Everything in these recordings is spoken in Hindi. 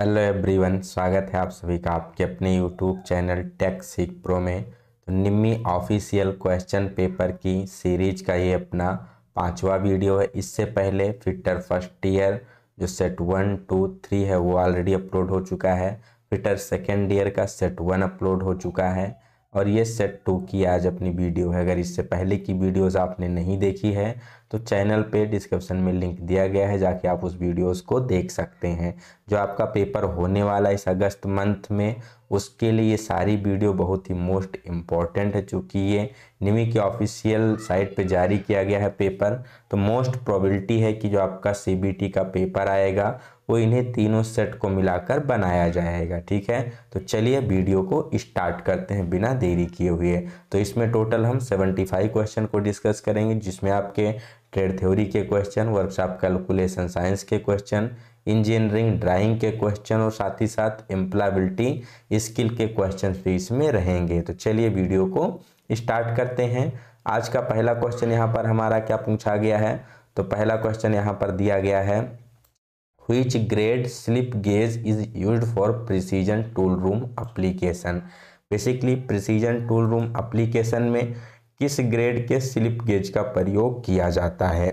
हेलो एवरीवन स्वागत है आप सभी का आपके अपने YouTube channel Tech Seekh Pro में तो निम्मी ऑफिशियल क्वेश्चन पेपर की सीरीज का ये अपना पांचवा वीडियो है इससे पहले फिटर फर्स्ट ईयर जो सेट वन टू थ्री है वो ऑलरेडी अपलोड हो चुका है फिटर सेकेंड ईयर का सेट वन अपलोड हो चुका है और ये सेट टू की आज अपनी वीडियो है अगर इससे पहले की वीडियोस आपने नहीं देखी है तो चैनल पे डिस्क्रिप्शन में लिंक दिया गया है जाके आप उस वीडियोस को देख सकते हैं जो आपका पेपर होने वाला है इस अगस्त मंथ में उसके लिए ये सारी वीडियो बहुत ही मोस्ट इम्पॉर्टेंट है चूँकि ये निमी की ऑफिशियल साइट पे जारी किया गया है पेपर तो मोस्ट प्रोबेबिलिटी है कि जो आपका सी का पेपर आएगा वो इन्हें तीनों सेट को मिलाकर बनाया जाएगा ठीक है तो चलिए वीडियो को स्टार्ट करते हैं बिना देरी किए हुए तो इसमें टोटल हम 75 क्वेश्चन को डिस्कस करेंगे जिसमें आपके ट्रेड थ्योरी के क्वेश्चन वर्कशॉप कैलकुलेशन साइंस के क्वेश्चन इंजीनियरिंग ड्राइंग के क्वेश्चन और साथ ही साथ एम्प्लाबिलिटी स्किल के क्वेश्चन भी इसमें रहेंगे तो चलिए वीडियो को स्टार्ट करते हैं आज का पहला क्वेश्चन यहाँ पर हमारा क्या पूछा गया है तो पहला क्वेश्चन यहाँ पर दिया गया है which grade slip gauge is use for precision tool room application basically precision tool room application में किस ग्रेड के स्लिप गेज का प्रयोग किया जाता है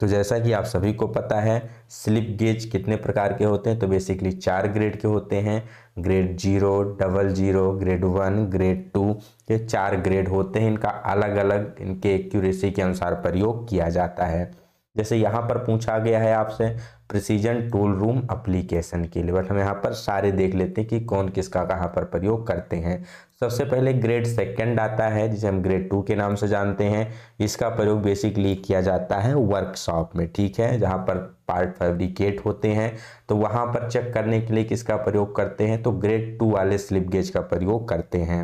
तो जैसा कि आप सभी को पता है स्लिप गेज कितने प्रकार के होते हैं तो बेसिकली चार ग्रेड के होते हैं grade zero double zero grade one grade two ये चार ग्रेड होते हैं इनका अलग अलग इनके एक्यूरेसी के अनुसार प्रयोग किया जाता है जैसे यहाँ पर पूछा गया है आपसे प्रिसीजन टूल रूम अप्लीकेशन के लिए बट हम यहाँ पर सारे देख लेते हैं कि कौन किसका कहाँ पर प्रयोग करते हैं सबसे पहले ग्रेड सेकंड आता है जिसे हम ग्रेड टू के नाम से जानते हैं इसका प्रयोग बेसिकली किया जाता है वर्कशॉप में ठीक है जहाँ पर पार्ट फैब्रिकेट होते हैं तो वहाँ पर चेक करने के लिए किसका प्रयोग करते हैं तो ग्रेड टू वाले स्लिप गेज का प्रयोग करते हैं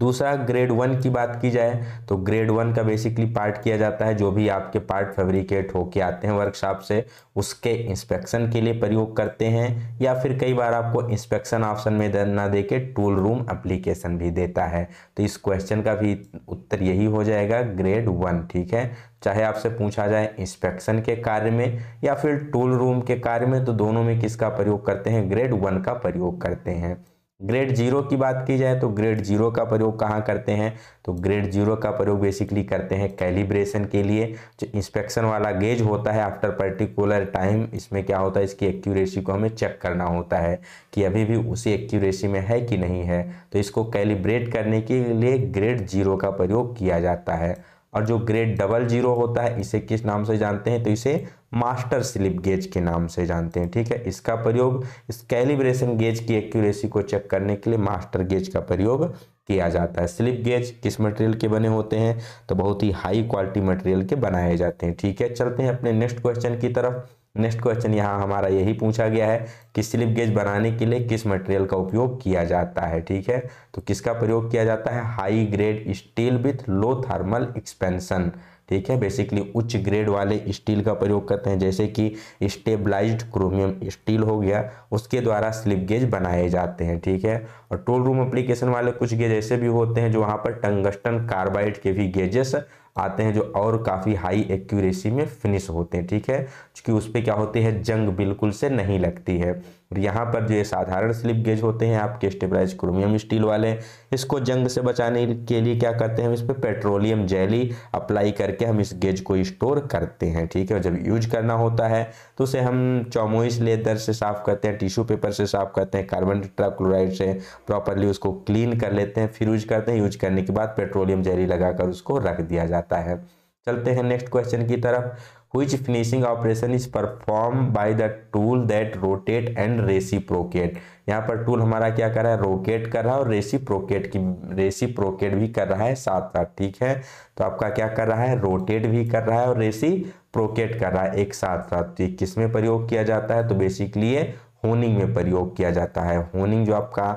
दूसरा ग्रेड वन की बात की जाए तो ग्रेड वन का बेसिकली पार्ट किया जाता है जो भी आपके पार्ट फैब्रिकेट होके आते हैं वर्कशॉप से उसके इंस्पेक्शन के लिए प्रयोग करते हैं या फिर कई बार आपको इंस्पेक्शन ऑप्शन में न दे के टूल रूम एप्लीकेशन भी देता है तो इस क्वेश्चन का भी उत्तर यही हो जाएगा ग्रेड वन ठीक है चाहे आपसे पूछा जाए इंस्पेक्शन के कार्य में या फिर टूल रूम के कार्य में तो दोनों में किसका प्रयोग करते हैं ग्रेड वन का प्रयोग करते हैं ग्रेड जीरो की बात की जाए तो ग्रेड जीरो का प्रयोग कहाँ करते हैं तो ग्रेड जीरो का प्रयोग बेसिकली करते हैं कैलिब्रेशन के लिए जो इंस्पेक्शन वाला गेज होता है आफ्टर पर्टिकुलर टाइम इसमें क्या होता है इसकी एक्यूरेसी को हमें चेक करना होता है कि अभी भी उसी एक्यूरेसी में है कि नहीं है तो इसको कैलिब्रेट करने के लिए ग्रेड जीरो का प्रयोग किया जाता है और जो ग्रेड डबल जीरो होता है इसे किस नाम से जानते हैं तो इसे मास्टर स्लिप गेज के नाम से जानते हैं ठीक है इसका प्रयोग इस कैलिब्रेशन गेज की एक्यूरेसी को चेक करने के लिए मास्टर गेज का प्रयोग किया जाता है स्लिप गेज किस मटेरियल के बने होते हैं तो बहुत ही हाई क्वालिटी मटेरियल के बनाए जाते हैं ठीक है चलते हैं अपने नेक्स्ट क्वेश्चन की तरफ नेक्स्ट क्वेश्चन यहाँ हमारा यही पूछा गया है कि स्लिप गेज बनाने के लिए किस मटेरियल का उपयोग किया जाता है ठीक है तो किसका प्रयोग किया जाता है high grade steel with low thermal expansion ठीक है बेसिकली उच्च ग्रेड वाले स्टील का प्रयोग करते हैं जैसे कि स्टेबलाइज्ड क्रोमियम स्टील हो गया उसके द्वारा स्लिप गेज बनाए जाते हैं ठीक है और टोल रूम एप्लीकेशन वाले कुछ गेज ऐसे भी होते हैं जो वहाँ पर टंगस्टन कार्बाइड के भी गेजेस आते हैं जो और काफ़ी हाई एक्यूरेसी में फिनिश होते हैं ठीक है क्योंकि उस पर क्या होती है जंग बिल्कुल से नहीं लगती है और यहाँ पर जो ये साधारण स्लिप गेज होते हैं आपके स्टेबलाइज क्रोमियम स्टील वाले इसको जंग से बचाने के लिए क्या करते हैं हम इस पर पे पेट्रोलियम जेली अप्लाई करके हम इस गेज को स्टोर करते हैं ठीक है जब यूज करना होता है तो उसे हम चौमोइस लेदर से साफ करते हैं टिश्यू पेपर से साफ करते हैं कार्बन ट्राक्लोराइड से प्रॉपरली उसको क्लीन कर लेते हैं फिर यूज करते हैं यूज करने के बाद पेट्रोलियम जेली लगाकर उसको रख दिया जाता है चलते हैं नेक्स्ट क्वेश्चन की तरफ finishing operation is perform by the tool that rotate and reciprocate यहाँ पर टूल हमारा क्या कर रहा है रोकेट कर रहा है और रेसी प्रोकेट की रेसी प्रोकेट भी कर रहा है साथ साथ ठीक है तो आपका क्या कर रहा है रोटेट भी कर रहा है और रेसी प्रोकेट कर रहा है एक साथ साथ ठीक किस में प्रयोग किया जाता है तो बेसिकली ये होनिंग में प्रयोग किया जाता है होनिंग जो आपका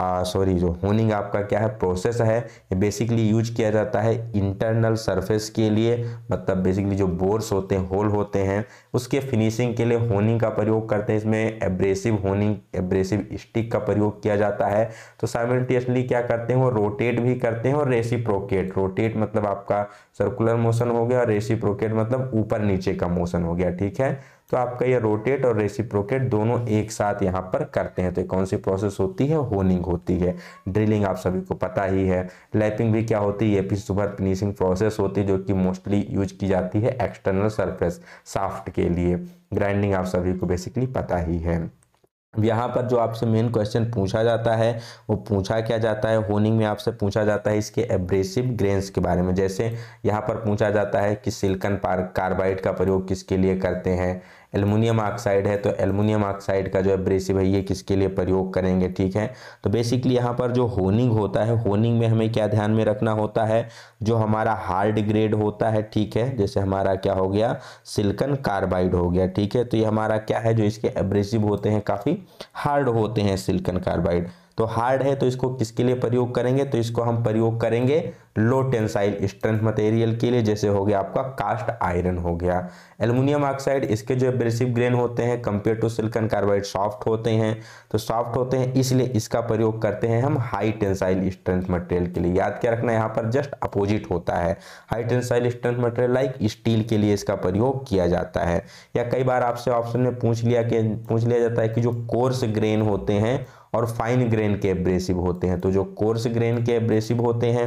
सॉरी जो होनिंग आपका क्या है प्रोसेस है बेसिकली यूज किया जाता है इंटरनल सरफेस के लिए मतलब बेसिकली जो बोर्स होते हैं होल होते हैं उसके फिनिशिंग के लिए होनिंग का प्रयोग करते हैं इसमें एब्रेसिव होनिंग एब्रेसिव स्टिक का प्रयोग किया जाता है तो साइमल्टियसली क्या करते हैं वो रोटेट भी करते हैं और रेसिप्रोकेट रोटेट मतलब आपका सर्कुलर मोशन हो गया और रेसिप्रोकेट मतलब ऊपर नीचे का मोशन हो गया ठीक है तो आपका ये रोटेट और रेसिप्रोकेट दोनों एक साथ यहाँ पर करते हैं तो कौन सी प्रोसेस होती है होनिंग होती है ड्रिलिंग आप सभी को पता ही है लैपिंग भी क्या होती है ये भी सुपर फिनिशिंग प्रोसेस होती है जो कि मोस्टली यूज की जाती है एक्सटर्नल सरफेस साफ्ट के लिए ग्राइंडिंग आप सभी को बेसिकली पता ही है यहाँ पर जो आपसे मेन क्वेश्चन पूछा जाता है वो पूछा क्या जाता है होनिंग में आपसे पूछा जाता है इसके एब्रेसिव ग्रेन्स के बारे में जैसे यहाँ पर पूछा जाता है कि सिल्कन पार कार्बाइड का प्रयोग किसके लिए करते हैं एलमिनियम ऑक्साइड है तो एलमिनियम ऑक्साइड का जो एब्रेसिव है ये किसके लिए प्रयोग करेंगे ठीक है तो बेसिकली यहाँ पर जो होनिंग होता है होनिंग में हमें क्या ध्यान में रखना होता है जो हमारा हार्ड ग्रेड होता है ठीक है जैसे हमारा क्या हो गया सिल्कन कार्बाइड हो गया ठीक है तो ये हमारा क्या है जो इसके एब्रेसिव होते हैं काफ़ी हार्ड होते हैं सिल्कन कार्बाइड तो हार्ड है तो इसको किसके लिए प्रयोग करेंगे तो इसको हम प्रयोग करेंगे लो टेंसाइल स्ट्रेंथ मटेरियल के लिए जैसे हो गया आपका कास्ट आयरन हो गया एल्यूमिनियम ऑक्साइड इसके जो एब्रेसिव ग्रेन होते हैं compare to silicon carbide soft होते हैं तो सॉफ्ट होते हैं इसलिए इसका प्रयोग करते हैं हम हाई टेंसाइल स्ट्रेंथ मटेरियल के लिए याद क्या रखना यहाँ पर जस्ट अपोजिट होता है high tensile strength material like steel के लिए इसका प्रयोग किया जाता है या कई बार आपसे ऑप्शन में पूछ लिया कि पूछ लिया जाता है कि जो कोर्स ग्रेन होते हैं और फाइन ग्रेन के एब्रेसिव होते हैं तो जो कोर्स ग्रेन के एब्रेसिव होते हैं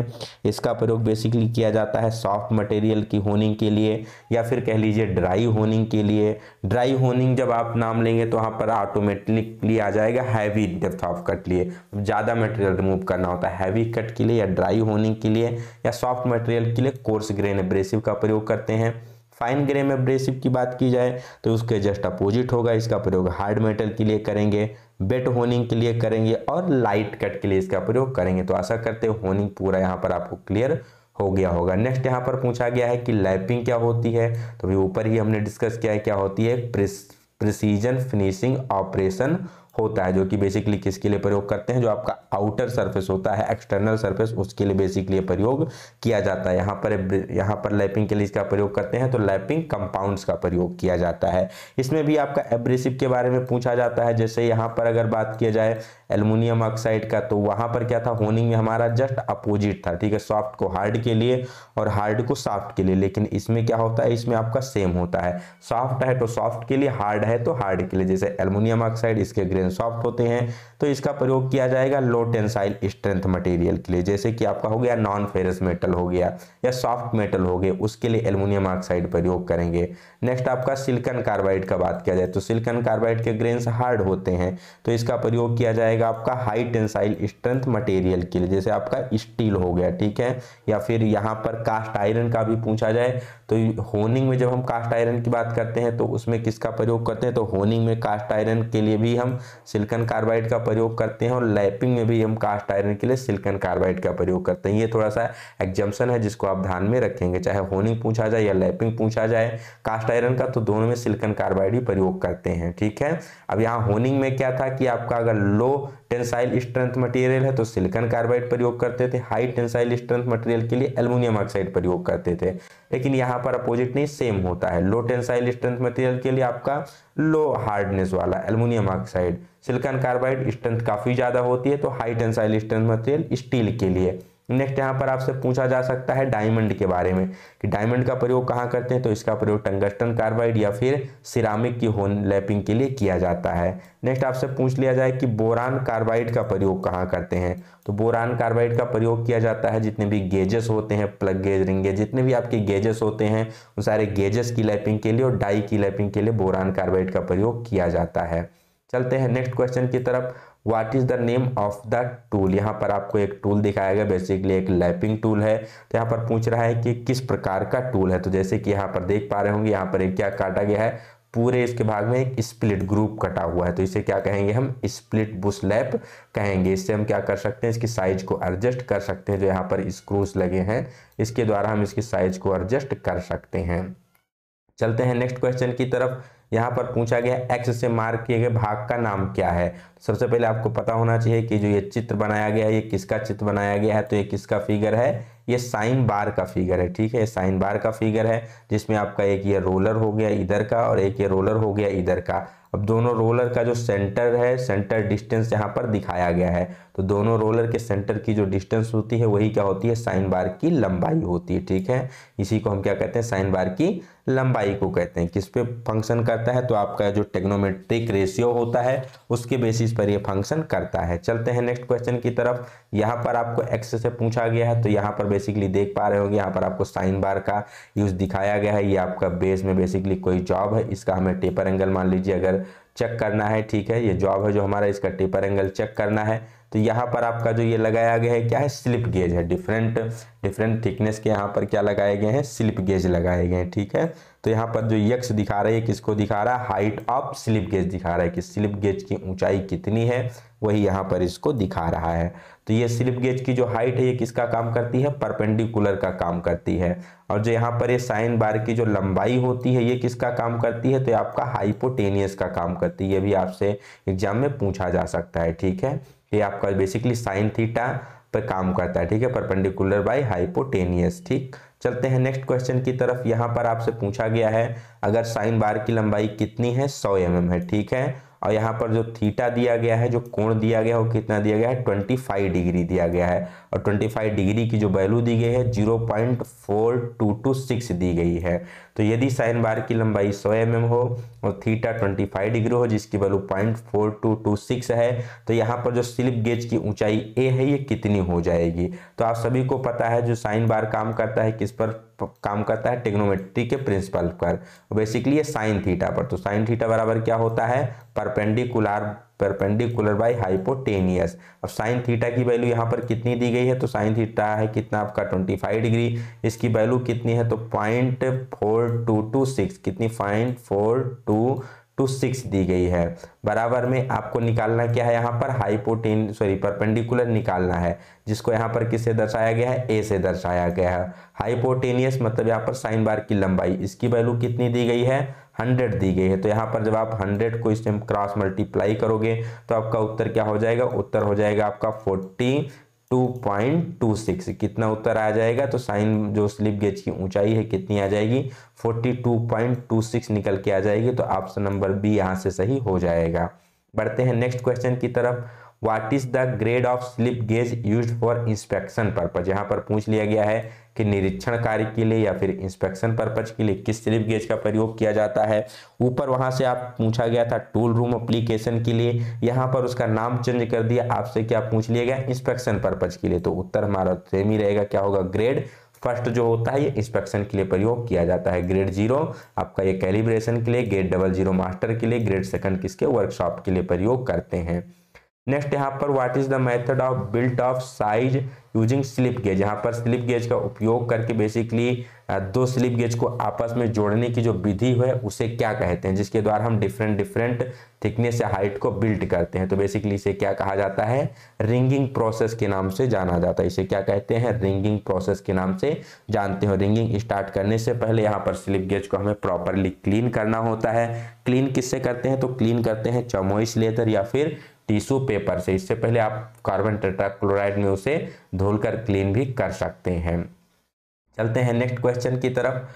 इसका प्रयोग बेसिकली किया जाता है सॉफ्ट मटेरियल की होनिंग के लिए या फिर कह लीजिए ड्राई होनिंग के लिए ड्राई होनिंग जब आप नाम लेंगे तो वहाँ पर ऑटोमेटिकली आ जाएगा हैवी डेप्थ ऑफ कट लिए ज़्यादा मटेरियल रिमूव करना होता है हैवी कट के लिए या ड्राई होनिंग के लिए या सॉफ्ट मटेरियल के लिए कोर्स ग्रेन एब्रेसिव का प्रयोग करते हैं फाइन ग्रेन एब्रेसिव की बात की जाए तो उसके जस्ट अपोजिट होगा इसका प्रयोग हार्ड मेटल के लिए करेंगे बेट होनिंग के लिए करेंगे और लाइट कट के लिए इसका प्रयोग करेंगे तो आशा करते हैं होनिंग पूरा यहाँ पर आपको क्लियर हो गया होगा नेक्स्ट यहाँ पर पूछा गया है कि लैपिंग क्या होती है तो अभी ऊपर ही हमने डिस्कस किया है क्या होती है प्रिसीजन फिनिशिंग ऑपरेशन होता है जो कि बेसिकली किसके लिए प्रयोग करते हैं जो आपका आउटर सरफेस होता है एक्सटर्नल सरफेस उसके लिए बेसिकली प्रयोग किया जाता है यहाँ पर यहाँ पर लैपिंग के लिए इसका प्रयोग करते हैं तो लैपिंग कंपाउंड्स का प्रयोग किया जाता है इसमें भी आपका एब्रेसिव के बारे में पूछा जाता है जैसे यहाँ पर अगर बात किया जाए एल्यूमिनियम ऑक्साइड का तो वहाँ पर क्या था होनिंग में हमारा जस्ट अपोजिट था ठीक है सॉफ्ट को हार्ड के लिए और हार्ड को सॉफ्ट के लिए लेकिन इसमें क्या होता है इसमें आपका सेम होता है सॉफ्ट है तो सॉफ्ट के लिए हार्ड है तो हार्ड के लिए जैसे एलमुनियम ऑक्साइड इसके ग्रेन हैं सॉफ्ट होते हैं तो इसका प्रयोग किया जाएगा लो टेंसाइल स्ट्रेंथ मटेरियल के लिए जैसे कि आपका हो गया नॉन फेरस मेटल हो गया या सॉफ्ट मेटल हो गए उसके लिए एल्यूमिनियम ऑक्साइड प्रयोग करेंगे नेक्स्ट आपका सिल्कन कार्बाइड का बात किया जाए तो सिल्कन कार्बाइड के ग्रेन्स हार्ड होते हैं तो इसका प्रयोग किया जाएगा आपका हाई टेंसाइल स्ट्रेंथ मटेरियल के लिए जैसे आपका स्टील हो गया ठीक है या फिर यहाँ पर कास्ट आयरन का भी पूछा जाए तो होनिंग में जब हम कास्ट आयरन की बात करते हैं तो उसमें किसका प्रयोग करते हैं तो होनिंग में कास्ट आयरन के लिए भी हम सिल्कन कार्बाइड का प्रयोग करते हैं और लैपिंग में भी हम कास्ट आयरन के लिए सिल्कन कार्बाइड का प्रयोग करते हैं ये थोड़ा सा एग्जाम्सन है जिसको आप ध्यान में रखेंगे चाहे होनिंग पूछा जाए या लैपिंग पूछा जाए कास्ट आयरन का तो दोनों में सिल्कन कार्बाइड ही प्रयोग करते हैं ठीक है अब यहाँ होनिंग में क्या था कि आपका अगर लो टेंसाइल स्ट्रेंथ मटेरियल है तो सिलिकॉन कार्बाइड प्रयोग करते थे हाई टेंसाइल स्ट्रेंथ मटेरियल के लिए एल्यूमिनियम ऑक्साइड प्रयोग करते थे लेकिन यहाँ पर अपोजिट नहीं सेम होता है लो टेंसाइल स्ट्रेंथ मटेरियल के लिए आपका लो हार्डनेस वाला aluminium oxide silicon carbide strength काफ़ी ज़्यादा होती है तो high tensile strength material steel के लिए नेक्स्ट यहाँ पर आपसे पूछा जा सकता है डायमंड के बारे में कि डायमंड का प्रयोग कहाँ करते हैं तो इसका प्रयोग टंगस्टन कार्बाइड या फिर सिरामिक की होन लैपिंग के लिए किया जाता है नेक्स्ट आपसे पूछ लिया जाए कि बोरान कार्बाइड का प्रयोग कहाँ करते हैं तो बोरान कार्बाइड का प्रयोग किया जाता है जितने भी गेजेस होते हैं प्लग गेज रिंगे जितने भी आपके गेजेस होते हैं उन सारे गेजेस की लैपिंग के लिए और डाई की लैपिंग के लिए बोरान कार्बाइड का प्रयोग किया जाता है चलते हैं नेक्स्ट क्वेश्चन की तरफ what is the name of the tool यहाँ पर आपको एक टूल दिखाया गया बेसिकली एक लैपिंग टूल है तो यहाँ पर पूछ रहा है कि किस प्रकार का टूल है तो जैसे कि यहाँ पर देख पा रहे होंगे यहाँ पर एक क्या काटा गया है पूरे इसके भाग में एक स्प्लिट ग्रुप कटा हुआ है तो इसे क्या कहेंगे हम स्प्लिट बुश लैप कहेंगे इससे हम क्या कर सकते हैं इसकी साइज को एडजस्ट कर सकते हैं जो यहाँ पर स्क्रूज लगे हैं इसके द्वारा हम इसकी साइज को एडजस्ट कर सकते हैं चलते हैं नेक्स्ट क्वेश्चन की तरफ यहाँ पर पूछा गया एक्स से मार्क किए गए भाग का नाम क्या है सबसे पहले आपको पता होना चाहिए कि जो ये चित्र बनाया गया है ये किसका चित्र बनाया गया है तो ये किसका फिगर है ये साइन बार का फिगर है ठीक है साइन बार का फिगर है जिसमें आपका एक ये रोलर हो गया इधर का और एक ये रोलर हो गया इधर का अब दोनों रोलर का जो सेंटर है सेंटर डिस्टेंस यहाँ पर दिखाया गया है तो दोनों रोलर के सेंटर की जो डिस्टेंस होती है वही क्या होती है साइन बार की लंबाई होती है ठीक है इसी को हम क्या कहते हैं साइन बार की लंबाई को कहते हैं किस पे फंक्शन करता है तो आपका जो टेग्नोमेट्रिक रेशियो होता है उसके बेसिस पर ये फंक्शन करता है चलते हैं नेक्स्ट क्वेश्चन की तरफ यहाँ पर आपको एक्स से पूछा गया है तो यहाँ पर बेसिकली देख पा रहे होंगे यहाँ पर आपको साइन बार का यूज दिखाया गया है ये आपका बेस में बेसिकली कोई जॉब है इसका हमें टेपर एंगल मान लीजिए अगर चेक करना है ठीक है ये जॉब है जो हमारा इसका टेपर एंगल चेक करना है तो यहाँ पर आपका जो ये लगाया गया है क्या है स्लिप गेज है डिफरेंट डिफरेंट थिकनेस के यहाँ पर क्या लगाए गए हैं स्लिप गेज लगाए गए हैं ठीक है तो यहाँ पर जो यक्स दिखा रहा है किसको दिखा रहा है हाइट ऑफ स्लिप गेज दिखा रहा है कि स्लिप गेज की ऊंचाई कितनी है वही यहाँ पर इसको दिखा रहा है तो ये स्लिप गेज की जो हाइट है ये किसका काम करती है परपेंडिकुलर का काम करती है और जो यहाँ पर ये साइन बार की जो लंबाई होती है ये किसका काम करती है तो आपका हाइपोटेनियस का काम करती है ये भी आपसे एग्जाम में पूछा जा सकता है ठीक है ये आपका बेसिकली साइन थीटा पर काम करता है ठीक है परपेंडिकुलर बाय हाइपोटेनियस ठीक चलते हैं नेक्स्ट क्वेश्चन की तरफ यहाँ पर आपसे पूछा गया है अगर साइन बार की लंबाई कितनी है सौ एम mm है ठीक है और यहाँ पर जो थीटा दिया गया है जो कोण दिया गया है वो कितना दिया गया है फाइव डिग्री दिया गया है और ट्वेंटी फाइव डिग्री की जो वैल्यू दी गई है zero point four two two six दी गई है तो यदि साइन बार की लंबाई सौ एम mm हो और थीटा ट्वेंटी फाइव डिग्री हो जिसकी value point four two two six है तो यहाँ पर जो स्लिप गेज की ऊंचाई ए है ये कितनी हो जाएगी तो आप सभी को पता है जो साइन बार काम करता है किस पर काम करता है टेग्नोमेट्री के प्रिंसिपल पर बेसिकली ये साइन थीटा पर तो साइन थीटा बराबर क्या होता है परपेंडिकुलर परपेंडिकुलर बाय हाइपोटेनियस अब साइन थीटा की वैल्यू यहाँ पर कितनी दी गई है तो साइन थीटा है कितना आपका ट्वेंटी फाइव डिग्री इसकी वैल्यू कितनी है तो point four two two six कितनी point four two two six दी गई है बराबर में आपको निकालना क्या है यहाँ पर हाइपोटेन सॉरी परपेंडिकुलर निकालना है जिसको यहाँ पर किससे दर्शाया गया है ए से दर्शाया गया है हाइपोटेनियस मतलब यहाँ पर साइन बार की लंबाई इसकी वैल्यू कितनी दी गई है हंड्रेड दी गई है तो यहाँ पर जब आप हंड्रेड को इस टाइम क्रॉस मल्टीप्लाई करोगे तो आपका उत्तर क्या हो जाएगा उत्तर हो जाएगा आपका फोर्टी 2.26 कितना उत्तर आ जाएगा तो साइन जो स्लिप गेज की ऊंचाई है कितनी आ जाएगी 42.26 निकल के आ जाएगी तो ऑप्शन नंबर बी यहाँ से सही हो जाएगा बढ़ते हैं नेक्स्ट क्वेश्चन की तरफ what is the grade of slip gauge use for inspection purpose यहां पर पूछ लिया गया है कि निरीक्षण कार्य के लिए या फिर इंस्पेक्शन पर्पज के लिए किस स्लिप गेज का प्रयोग किया जाता है ऊपर वहां से आप पूछा गया था टूल रूम अप्लीकेशन के लिए यहाँ पर उसका नाम चेंज कर दिया आपसे क्या पूछ लिया गया इंस्पेक्शन पर्पज के लिए तो उत्तर हमारा सेम ही रहेगा क्या होगा ग्रेड फर्स्ट जो होता है ये इंस्पेक्शन के लिए प्रयोग किया जाता है ग्रेड जीरो आपका ये कैलिब्रेशन के लिए ग्रेड डबल जीरो मास्टर के लिए ग्रेड सेकंड किसके वर्कशॉप के लिए प्रयोग करते हैं नेक्स्ट यहाँ पर what is the method of built of size using slip gauge यहाँ पर स्लिप गेज का उपयोग करके बेसिकली uh, दो स्लिप गेज को आपस में जोड़ने की जो विधि है उसे क्या कहते हैं जिसके द्वारा हम डिफरेंट डिफरेंट थिकनेस या हाइट को बिल्ट करते हैं तो बेसिकली इसे क्या कहा जाता है रिंगिंग प्रोसेस के नाम से जाना जाता है इसे क्या कहते हैं रिंगिंग प्रोसेस के नाम से जानते हो रिंगिंग स्टार्ट करने से पहले यहाँ पर स्लिप गेज को हमें प्रॉपरली क्लीन करना होता है क्लीन किससे करते हैं तो क्लीन करते हैं चमोइस लेदर या फिर टिश्यू पेपर से इससे पहले आप कार्बन टेट्राक्लोराइड में उसे धोलकर क्लीन भी कर सकते हैं चलते हैं नेक्स्ट क्वेश्चन की तरफ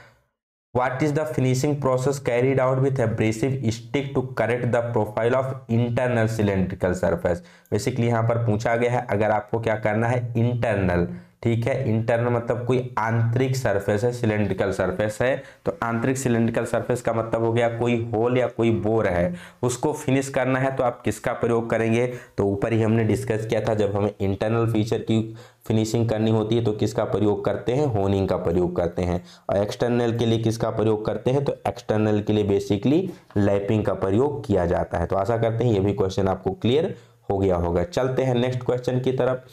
what is the finishing process carried out with abrasive stick to correct the profile of internal cylindrical surface basically यहाँ पर पूछा गया है अगर आपको क्या करना है इंटरनल ठीक है इंटरनल मतलब कोई आंतरिक सरफेस है सिलेंड्रिकल सरफेस है तो आंतरिक सिलेंड्रिकल सरफेस का मतलब हो गया कोई होल या कोई बोर है उसको फिनिश करना है तो आप किसका प्रयोग करेंगे तो ऊपर ही हमने डिस्कस किया था जब हमें इंटरनल फीचर की फिनिशिंग करनी होती है तो किसका प्रयोग करते हैं होनिंग का प्रयोग करते हैं और एक्सटर्नल के लिए किसका प्रयोग करते हैं तो एक्सटर्नल के लिए बेसिकली लैपिंग का प्रयोग किया जाता है तो आशा करते हैं ये भी क्वेश्चन आपको क्लियर हो गया होगा चलते हैं नेक्स्ट क्वेश्चन की तरफ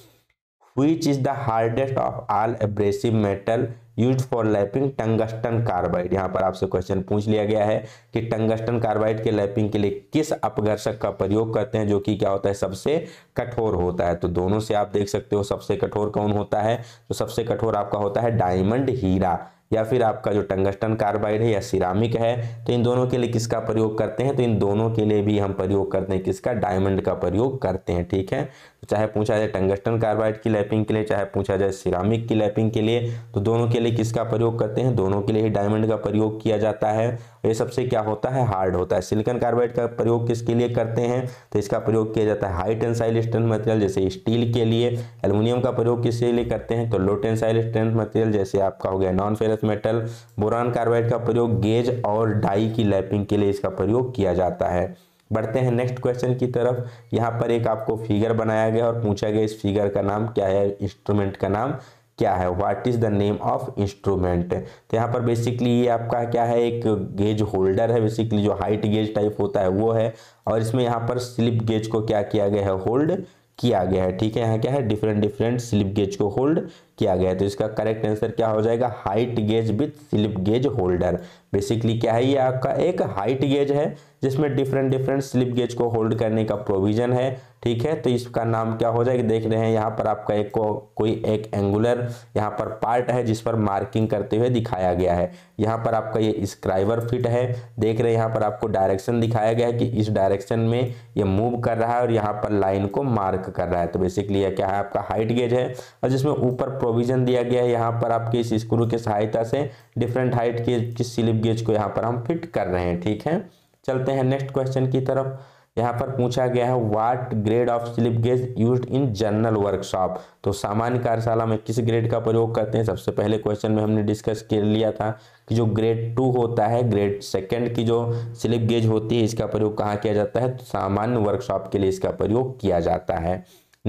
which is the hardest of all abrasive metal use for lapping tungsten carbide यहाँ पर आपसे क्वेश्चन पूछ लिया गया है कि टंगस्टन कार्बाइड के लैपिंग के लिए किस अपघर्षक का प्रयोग करते हैं जो कि क्या होता है सबसे कठोर होता है तो दोनों से आप देख सकते हो सबसे कठोर कौन होता है तो सबसे कठोर आपका होता है डायमंड हीरा या फिर आपका जो टंगस्टन कार्बाइड है या सिरामिक है तो इन दोनों के लिए किसका प्रयोग करते हैं तो इन दोनों के लिए भी हम प्रयोग करते हैं किसका डायमंड का प्रयोग करते हैं ठीक है चाहे पूछा जाए टंगस्टन कार्बाइड की लैपिंग के लिए चाहे पूछा जाए सिरामिक की लैपिंग के लिए तो दोनों के लिए किसका प्रयोग करते हैं दोनों के लिए ही डायमंड का प्रयोग किया जाता है ये सबसे क्या होता है हार्ड होता है सिलिकन कार्बाइड का प्रयोग किसके लिए करते हैं तो इसका प्रयोग किया जाता है हाई टेंसाइल स्ट्रेंथ मटेरियल जैसे स्टील के लिए एल्यूमिनियम का प्रयोग किसके लिए करते हैं तो लो टेंसाइल स्ट्रेंथ मटेरियल जैसे आपका हो गया non ferrous metal boron carbide का प्रयोग गेज और डाई की लैपिंग के लिए इसका प्रयोग किया जाता है बढ़ते हैं नेक्स्ट क्वेश्चन की तरफ यहाँ पर एक आपको फिगर बनाया गया और पूछा गया इस फिगर का नाम क्या है इंस्ट्रूमेंट का नाम क्या है what is the name of instrument तो यहाँ पर बेसिकली ये आपका क्या है एक गेज होल्डर है बेसिकली जो हाइट गेज टाइप होता है वो है और इसमें यहाँ पर स्लिप गेज को क्या किया गया है होल्ड किया गया है ठीक है यहाँ क्या है डिफरेंट डिफरेंट स्लिप गेज को होल्ड किया गया है तो इसका करेक्ट आंसर क्या हो जाएगा height gauge with slip gauge holder basically क्या है ये आपका एक हाइट गेज है जिसमें डिफरेंट डिफरेंट स्लिप गेज को होल्ड करने का प्रोविजन है ठीक है तो इसका नाम क्या हो जाएगा देख रहे हैं यहाँ पर आपका एक को, कोई एक एंगुलर यहाँ पर पार्ट है जिस पर मार्किंग करते हुए दिखाया गया है यहाँ पर आपका ये स्क्राइबर फिट है देख रहे हैं यहाँ पर आपको डायरेक्शन दिखाया गया है कि इस डायरेक्शन में ये मूव कर रहा है और यहाँ पर लाइन को मार्क कर रहा है तो बेसिकली यह क्या है आपका हाइट गेज है और जिसमें ऊपर प्रोविजन दिया गया है यहाँ पर आपके इस स्क्रू की सहायता से डिफरेंट हाइट के स्लिप गेज को यहाँ पर हम फिट कर रहे हैं ठीक है चलते हैं नेक्स्ट क्वेश्चन की तरफ यहाँ पर पूछा गया है what grade of slip gauge use in general workshop तो सामान्य कार्यशाला में किस ग्रेड का प्रयोग करते हैं सबसे पहले क्वेश्चन में हमने डिस्कस कर लिया था कि जो ग्रेड टू होता है ग्रेड सेकंड की जो स्लिप गेज होती है इसका प्रयोग कहाँ किया जाता है तो सामान्य वर्कशॉप के लिए इसका प्रयोग किया जाता है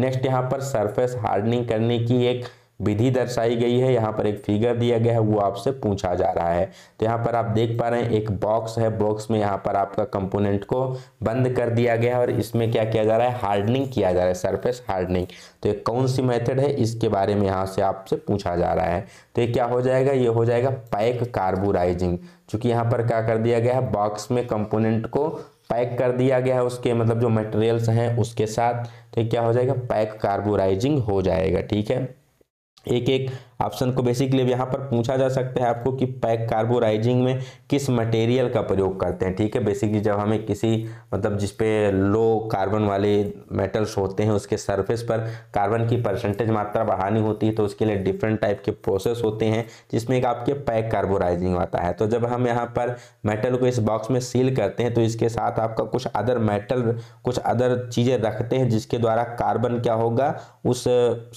नेक्स्ट यहाँ पर सरफेस हार्डनिंग करने की एक विधि दर्शाई गई है यहाँ पर एक फिगर दिया गया है वो आपसे पूछा जा रहा है तो यहाँ पर आप देख पा रहे हैं एक बॉक्स है बॉक्स में यहाँ पर आपका कंपोनेंट को बंद कर दिया गया है और इसमें क्या किया जा रहा है हार्डनिंग किया जा रहा है सरफेस हार्डनिंग तो ये कौन सी मेथड है इसके बारे में यहाँ से आपसे पूछा जा रहा है तो ये क्या हो जाएगा ये हो जाएगा पैक कार्बोराइजिंग चूँकि यहाँ पर क्या कर दिया गया है बॉक्स में कंपोनेंट को पैक कर दिया गया है उसके मतलब जो मटेरियल्स हैं उसके साथ तो क्या हो जाएगा पैक कार्बोराइजिंग हो जाएगा ठीक है एक एक ऑप्शन को बेसिकली अब यहाँ पर पूछा जा सकता है आपको कि पैक कार्बोराइजिंग में किस मटेरियल का प्रयोग करते हैं ठीक है बेसिकली जब हमें किसी मतलब जिसपे लो कार्बन वाले मेटल्स होते हैं उसके सरफेस पर कार्बन की परसेंटेज मात्रा बढ़ानी होती है तो उसके लिए डिफरेंट टाइप के प्रोसेस होते हैं जिसमें एक आपके पैक कार्बोराइजिंग आता है तो जब हम यहाँ पर मेटल को इस बॉक्स में सील करते हैं तो इसके साथ आपका कुछ अदर मेटल कुछ अदर चीज़ें रखते हैं जिसके द्वारा कार्बन क्या होगा उस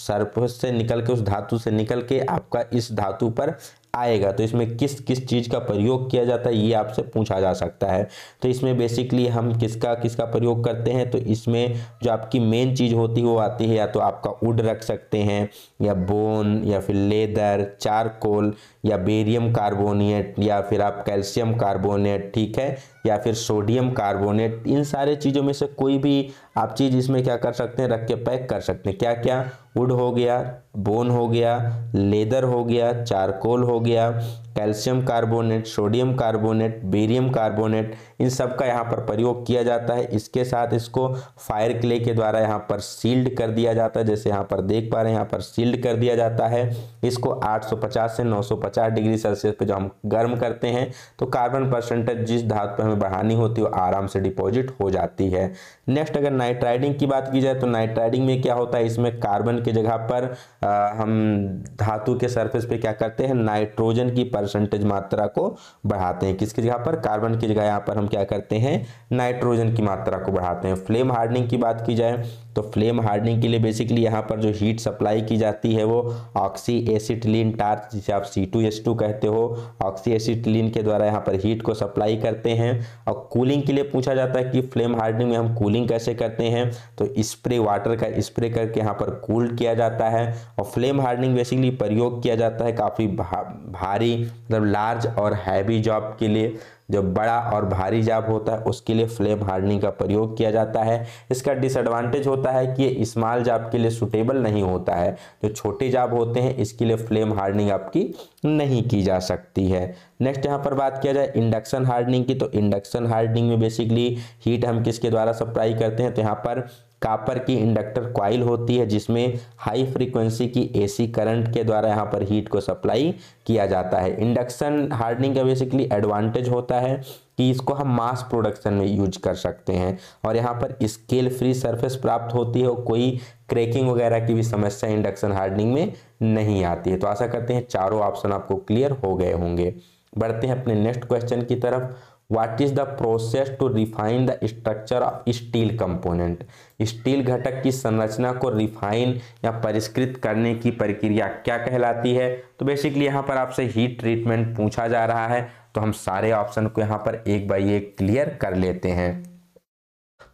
सरफेस से निकल के उस धातु से निकल करके आपका इस धातु पर आएगा तो इसमें किस किस चीज़ का प्रयोग किया जाता है ये आपसे पूछा जा सकता है तो इसमें बेसिकली हम किसका किसका प्रयोग करते हैं तो इसमें जो आपकी मेन चीज़ होती है वो आती है या तो आपका उड रख सकते हैं या बोन या फिर लेदर चारकोल या बेरियम कार्बोनेट या फिर आप कैल्शियम कार्बोनेट ठीक है या फिर सोडियम कार्बोनेट इन सारे चीज़ों में से कोई भी आप चीज़ इसमें क्या कर सकते हैं रख के पैक कर सकते हैं क्या क्या वुड हो गया बोन हो गया लेदर हो गया चारकोल हो गया calcium carbonate sodium carbonate barium carbonate इन सब का यहाँ पर प्रयोग किया जाता है इसके साथ इसको फायर क्ले के द्वारा यहाँ पर सील्ड कर दिया जाता है जैसे यहाँ पर देख पा रहे हैं यहाँ पर सील्ड कर दिया जाता है इसको 850 से 950 डिग्री सेल्सियस पे जो हम गर्म करते हैं तो कार्बन परसेंटेज जिस धातु पर हमें बढ़ानी होती है वो आराम से डिपॉजिट हो जाती है नेक्स्ट अगर नाइट्राइडिंग की बात की जाए तो नाइट्राइडिंग में क्या होता है इसमें कार्बन की जगह पर आ, हम धातु के सरफेस पे क्या करते हैं नाइट्रोजन की परसेंटेज मात्रा को बढ़ाते हैं किसकी जगह पर कार्बन की जगह यहाँ पर हम क्या करते हैं नाइट्रोजन की मात्रा को बढ़ाते हैं फ्लेम हार्डनिंग की बात की जाए तो फ्लेम हार्डनिंग के लिए बेसिकली यहाँ पर जो हीट सप्लाई की जाती है वो ऑक्सी एसिटलिन टार्च जिसे आप सी टू एस टू कहते हो ऑक्सी एसिटलिन के द्वारा यहाँ पर हीट को सप्लाई करते हैं और कूलिंग के लिए पूछा जाता है कि फ्लेम हार्डनिंग में हम कूलिंग कैसे करते हैं तो स्प्रे वाटर का स्प्रे करके यहाँ पर कूल किया जाता है और फ्लेम हार्डनिंग बेसिकली प्रयोग किया जाता है काफ़ी भा, भारी मतलब लार्ज और हैवी जॉब के लिए जो बड़ा और भारी जाप होता है उसके लिए फ्लेम हार्डनिंग का प्रयोग किया जाता है इसका डिसएडवांटेज होता है कि ये स्मॉल जाप के लिए सुटेबल नहीं होता है जो छोटे जाप होते हैं इसके लिए फ्लेम हार्डनिंग आपकी नहीं की जा सकती है नेक्स्ट यहाँ पर बात किया जाए इंडक्शन हार्डनिंग की तो इंडक्शन हार्डनिंग में बेसिकली हीट हम किसके द्वारा सप्लाई करते हैं तो यहाँ पर कापर की इंडक्टर क्वाइल होती है जिसमें हाई फ्रीक्वेंसी की एसी करंट के द्वारा यहाँ पर हीट को सप्लाई किया जाता है इंडक्शन हार्डनिंग का बेसिकली एडवांटेज होता है कि इसको हम मास प्रोडक्शन में यूज कर सकते हैं और यहाँ पर स्केल फ्री सरफेस प्राप्त होती है और कोई क्रैकिंग वगैरह की भी समस्या इंडक्शन हार्डनिंग में नहीं आती है तो आशा करते हैं चारों ऑप्शन आपको क्लियर हो गए होंगे बढ़ते हैं अपने नेक्स्ट क्वेश्चन की तरफ what is the process to refine the structure of steel component steel घटक की संरचना को रिफाइन या परिष्कृत करने की प्रक्रिया क्या कहलाती है तो बेसिकली यहाँ पर आपसे हीट ट्रीटमेंट पूछा जा रहा है तो हम सारे ऑप्शन को यहाँ पर एक बाई एक क्लियर कर लेते हैं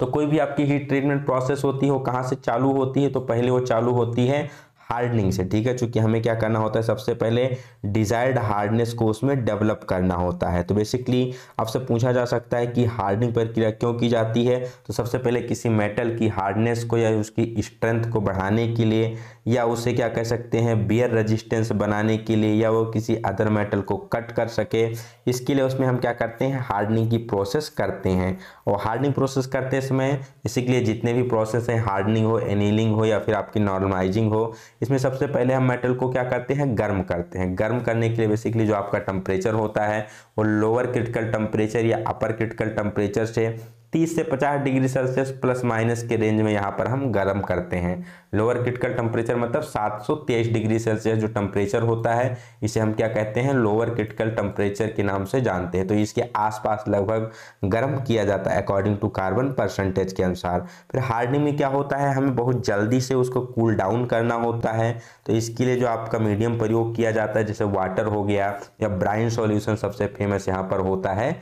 तो कोई भी आपकी हीट ट्रीटमेंट प्रोसेस होती है वो कहाँ से चालू होती है तो पहले वो चालू होती है हार्डनिंग से ठीक है चूंकि हमें क्या करना होता है सबसे पहले डिजायर्ड हार्डनेस को उसमें डेवलप करना होता है तो बेसिकली आपसे पूछा जा सकता है कि हार्डनिंग प्रक्रिया क्यों की जाती है तो सबसे पहले किसी मेटल की हार्डनेस को या उसकी स्ट्रेंथ को बढ़ाने के लिए या उसे क्या कह सकते हैं बियर रेजिस्टेंस बनाने के लिए या वो किसी अदर मेटल को कट कर सके इसके लिए उसमें हम क्या करते हैं हार्डनिंग की प्रोसेस करते हैं और हार्डनिंग प्रोसेस करते समय इसी के लिए जितने भी प्रोसेस हैं हार्डनिंग हो एनीलिंग हो या फिर आपकी नॉर्मलाइजिंग हो इसमें सबसे पहले हम मेटल को क्या करते हैं गर्म करते हैं गर्म करने के लिए बेसिकली जो आपका टेम्परेचर होता है वो लोअर क्रिटिकल टेम्परेचर या अपर क्रिटिकल टेम्परेचर से तीस से पचास डिग्री सेल्सियस प्लस माइनस के रेंज में यहाँ पर हम गर्म करते हैं लोअर क्रिटिकल टेम्परेचर मतलब तेईस डिग्री सेल्सियस जो टेम्परेचर होता है इसे हम क्या कहते हैं लोअर क्रिटिकल टेम्परेचर के नाम से जानते हैं तो इसके आसपास लगभग गर्म किया जाता है अकॉर्डिंग टू कार्बन परसेंटेज के अनुसार फिर हार्डनिंग में क्या होता है हमें बहुत जल्दी से उसको कूल डाउन करना होता है तो इसके लिए जो आपका मीडियम प्रयोग किया जाता है जैसे वाटर हो गया या ब्राइन सॉल्यूशन सबसे फेमस यहाँ पर होता है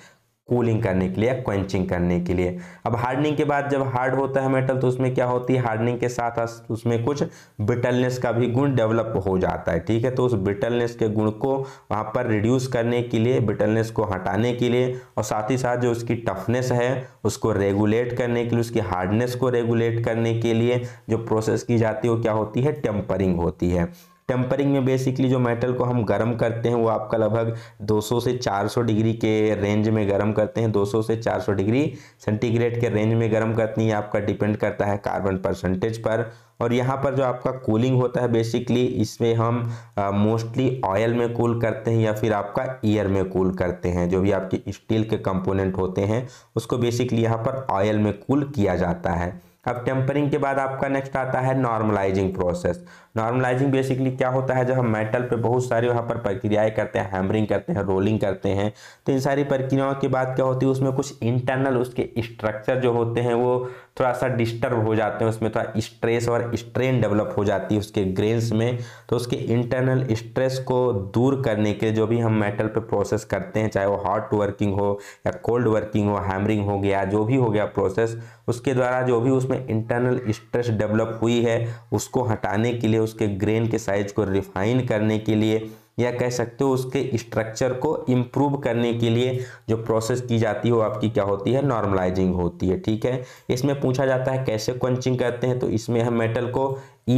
कूलिंग करने के लिए या क्वेंचिंग करने के लिए अब हार्डनिंग के बाद जब हार्ड होता है मेटल तो उसमें क्या होती है हार्डनिंग के साथ उसमें कुछ ब्रिटलनेस का भी गुण डेवलप हो जाता है ठीक है तो उस ब्रिटलनेस के गुण को वहाँ पर रिड्यूस करने के लिए ब्रिटलनेस को हटाने के लिए और साथ ही साथ जो उसकी टफनेस है उसको रेगुलेट करने के लिए उसकी हार्डनेस को रेगुलेट करने के लिए जो प्रोसेस की जाती है वो क्या होती है टेम्परिंग होती है टेम्परिंग में बेसिकली जो मेटल को हम गर्म करते हैं वो आपका लगभग 200 से 400 डिग्री के रेंज में गर्म करते हैं 200 से 400 डिग्री सेंटीग्रेड के रेंज में गर्म करती है आपका डिपेंड करता है कार्बन परसेंटेज पर और यहाँ पर जो आपका कूलिंग होता है बेसिकली इसमें हम मोस्टली ऑयल में कूल करते हैं या फिर आपका ईयर में कूल करते हैं जो भी आपके स्टील के कंपोनेंट होते हैं उसको बेसिकली यहाँ पर ऑयल में कूल किया जाता है अब टेम्परिंग के बाद आपका नेक्स्ट आता है नॉर्मलाइजिंग प्रोसेस नॉर्मलाइजिंग बेसिकली क्या होता है जब हम मेटल पे बहुत सारे वहाँ पर प्रक्रियाएं करते हैं हैमरिंग करते हैं रोलिंग करते हैं तो इन सारी प्रक्रियाओं के बाद क्या होती है उसमें कुछ इंटरनल उसके स्ट्रक्चर जो होते हैं वो थोड़ा सा डिस्टर्ब हो जाते हैं उसमें थोड़ा स्ट्रेस और स्ट्रेन डेवलप हो जाती है उसके ग्रेन्स में तो उसके इंटरनल स्ट्रेस को दूर करने के जो भी हम मेटल पे प्रोसेस करते हैं चाहे वो हॉट वर्किंग हो या कोल्ड वर्किंग हो हैमरिंग हो गया जो भी हो गया प्रोसेस उसके द्वारा जो भी उसमें इंटरनल स्ट्रेस डेवलप हुई है उसको हटाने के लिए उसके ग्रेन के साइज को रिफाइन करने के लिए या कह सकते हो उसके स्ट्रक्चर को इम्प्रूव करने के लिए जो प्रोसेस की जाती है वो आपकी क्या होती है नॉर्मलाइजिंग होती है ठीक है इसमें पूछा जाता है कैसे क्वेंचिंग करते हैं तो इसमें हम मेटल को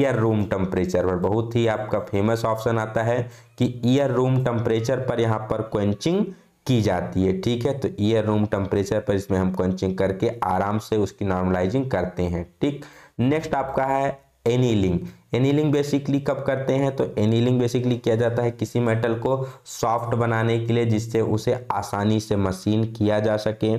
ईयर रूम टेम्परेचर पर बहुत ही आपका फेमस ऑप्शन आता है कि ईयर रूम टेम्परेचर पर यहाँ पर क्वेंचिंग की जाती है ठीक है तो ईयर रूम टेम्परेचर पर इसमें हम क्वेंचिंग करके आराम से उसकी नॉर्मलाइजिंग करते हैं ठीक नेक्स्ट आपका है एनीलिंग एनीलिंग बेसिकली कब करते हैं तो एनीलिंग बेसिकली किया जाता है किसी मेटल को सॉफ्ट बनाने के लिए जिससे उसे आसानी से मशीन किया जा सके